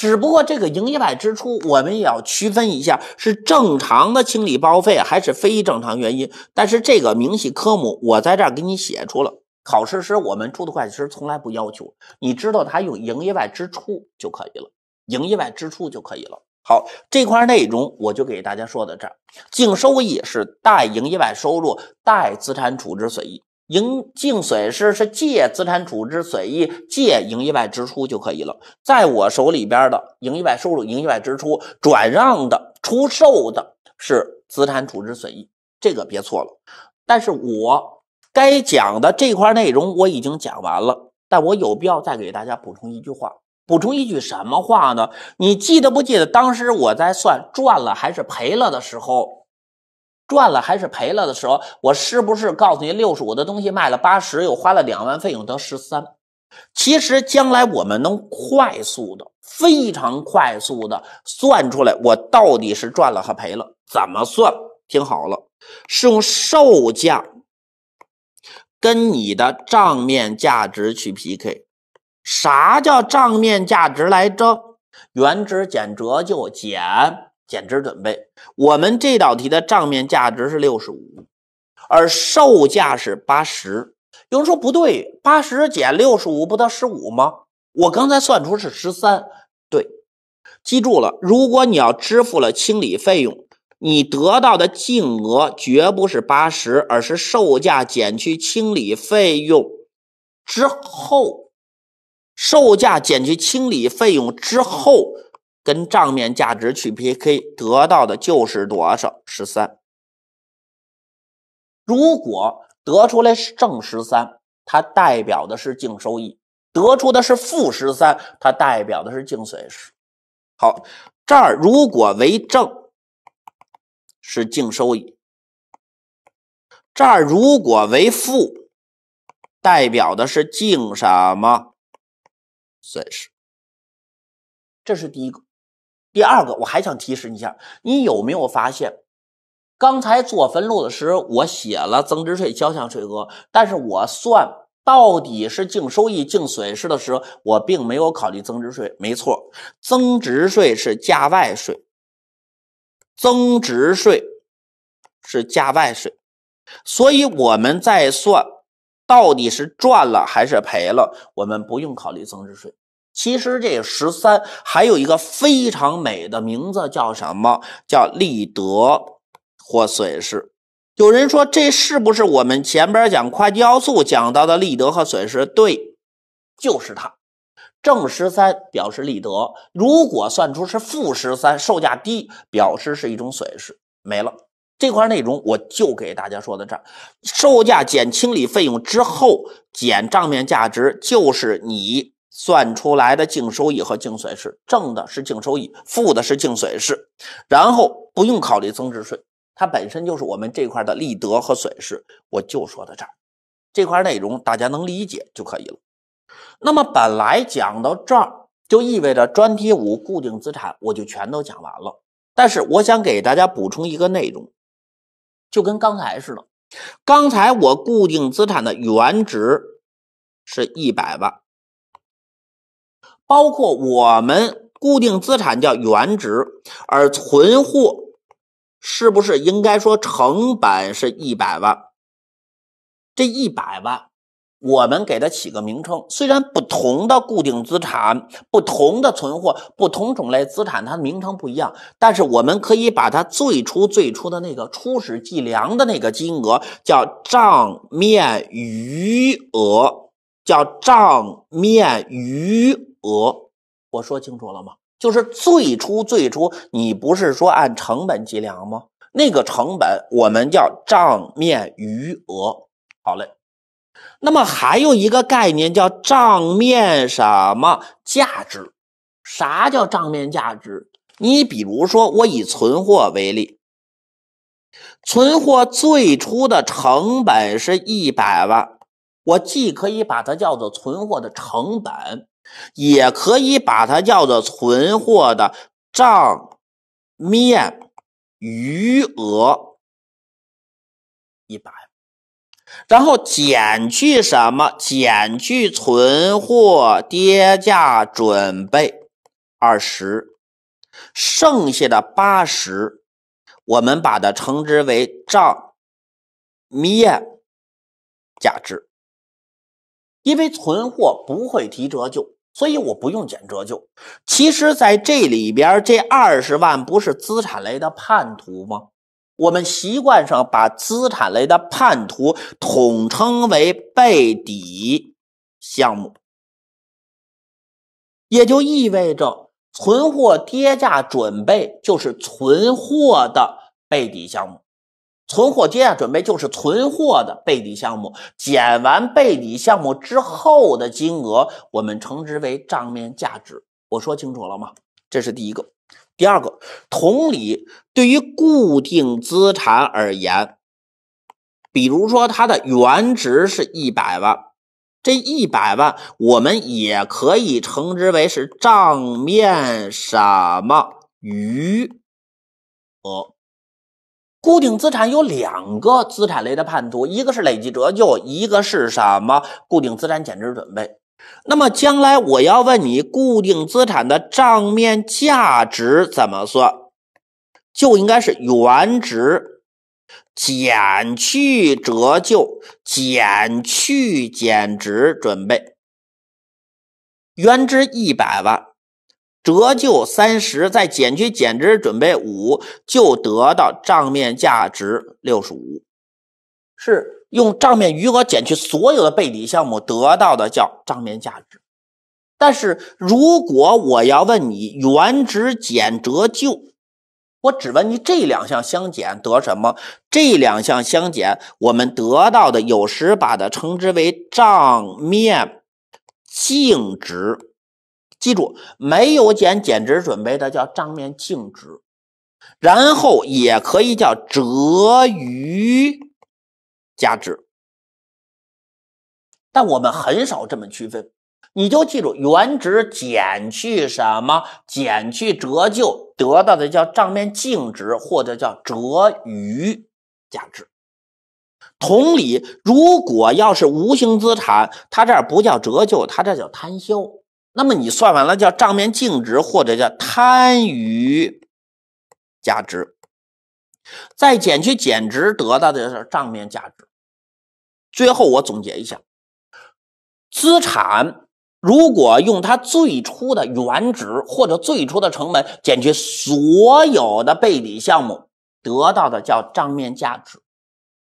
只不过这个营业外支出，我们也要区分一下，是正常的清理报废还是非正常原因。但是这个明细科目，我在这儿给你写出了。考试时我们出的会计师从来不要求，你知道它有营业外支出就可以了，营业外支出就可以了。好，这块内容我就给大家说到这儿。净收益是带营业外收入，带资产处置损益。营净损失是借资产处置损益，借营业外支出就可以了。在我手里边的营业外收入、营业外支出、转让的、出售的是资产处置损益，这个别错了。但是我该讲的这块内容我已经讲完了，但我有必要再给大家补充一句话，补充一句什么话呢？你记得不记得当时我在算赚了还是赔了的时候？赚了还是赔了的时候，我是不是告诉你六十五的东西卖了八十，又花了两万费用得十三？其实将来我们能快速的、非常快速的算出来，我到底是赚了还赔了？怎么算？听好了，是用售价跟你的账面价值去 PK。啥叫账面价值来着？原值减折旧减。减值准备，我们这道题的账面价值是六十五，而售价是八十。有人说不对，八十减六十五不得十五吗？我刚才算出是十三，对。记住了，如果你要支付了清理费用，你得到的净额绝不是八十，而是售价减去清理费用之后，售价减去清理费用之后。跟账面价值去 PK，得到的就是多少十三。如果得出来是正十三，它代表的是净收益；得出的是负十三，它代表的是净损失。好，这儿如果为正，是净收益；这儿如果为负，代表的是净什么损失？这是第一个。第二个，我还想提示你一下，你有没有发现，刚才做分录的时候，我写了增值税销项税额，但是我算到底是净收益、净损失的时候，我并没有考虑增值税。没错，增值税是价外税，增值税是价外税，所以我们在算到底是赚了还是赔了，我们不用考虑增值税。其实这十三还有一个非常美的名字，叫什么？叫利得或损失。有人说这是不是我们前边讲会计要素讲到的利得和损失？对，就是它。正十三表示利得，如果算出是负十三，售价低，表示是一种损失。没了，这块内容我就给大家说到这儿。售价减清理费用之后减账面价值，就是你。算出来的净收益和净损失，正的是净收益，负的是净损失，然后不用考虑增值税，它本身就是我们这块的利得和损失。我就说到这儿，这块内容大家能理解就可以了。那么本来讲到这儿，就意味着专题五固定资产我就全都讲完了。但是我想给大家补充一个内容，就跟刚才似的，刚才我固定资产的原值是一百万。包括我们固定资产叫原值，而存货是不是应该说成本是一百万？这一百万我们给它起个名称，虽然不同的固定资产、不同的存货、不同种类资产，它的名称不一样，但是我们可以把它最初最初的那个初始计量的那个金额叫账面余额，叫账面余。额，我说清楚了吗？就是最初最初，你不是说按成本计量吗？那个成本我们叫账面余额，好嘞。那么还有一个概念叫账面什么价值？啥叫账面价值？你比如说，我以存货为例，存货最初的成本是一百万，我既可以把它叫做存货的成本。也可以把它叫做存货的账面余额一百，然后减去什么？减去存货跌价准备二十，剩下的八十，我们把它称之为账面价值。因为存货不会提折旧，所以我不用减折旧。其实，在这里边，这二十万不是资产类的叛徒吗？我们习惯上把资产类的叛徒统称为背底项目，也就意味着存货跌价准备就是存货的背底项目。存货跌啊，准备就是存货的备抵项目，减完备抵项目之后的金额，我们称之为账面价值。我说清楚了吗？这是第一个。第二个，同理，对于固定资产而言，比如说它的原值是一百万，这一百万我们也可以称之为是账面什么余额。固定资产有两个资产类的判读，一个是累计折旧，一个是什么？固定资产减值准备。那么将来我要问你，固定资产的账面价值怎么算？就应该是原值减去折旧，减去减值准备。原值一百万。折旧三十，再减去减值准备五，就得到账面价值六十五。是用账面余额减去所有的备抵项目得到的，叫账面价值。但是如果我要问你原值减折旧，我只问你这两项相减得什么？这两项相减，我们得到的有时把它称之为账面净值。记住，没有减减值准备的叫账面净值，然后也可以叫折余价值。但我们很少这么区分，你就记住原值减去什么，减去折旧得到的叫账面净值，或者叫折余价值。同理，如果要是无形资产，它这不叫折旧，它这叫摊销。那么你算完了叫账面净值或者叫摊余价值，再减去减值得到的是账面价值。最后我总结一下，资产如果用它最初的原值或者最初的成本减去所有的背离项目，得到的叫账面价值。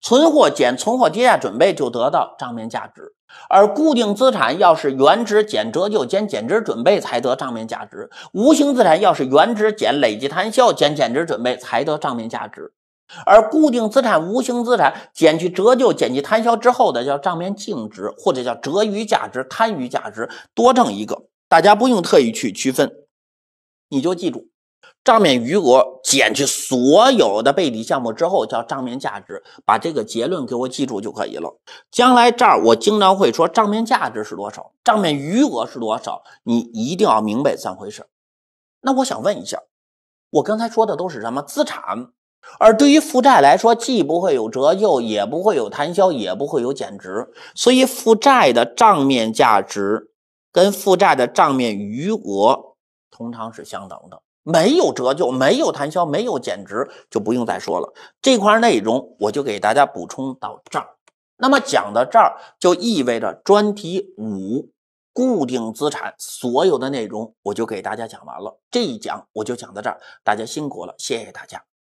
存货减存货跌价准备就得到账面价值。而固定资产要是原值减折旧减减值准备才得账面价值，无形资产要是原值减累计摊销减减值准备才得账面价值，而固定资产、无形资产减去折旧、减去摊销之后的叫账面净值，或者叫折余价值、摊余价值，多挣一个，大家不用特意去区分，你就记住。账面余额减去所有的背离项目之后叫账面价值，把这个结论给我记住就可以了。将来这儿我经常会说账面价值是多少，账面余额是多少，你一定要明白三回事。那我想问一下，我刚才说的都是什么资产？而对于负债来说，既不会有折旧，也不会有摊销，也不会有减值，所以负债的账面价值跟负债的账面余额通常是相等的。没有折旧，没有摊销，没有减值，就不用再说了。这块内容我就给大家补充到这儿。那么讲到这儿，就意味着专题五固定资产所有的内容我就给大家讲完了。这一讲我就讲到这儿，大家辛苦了，谢谢大家。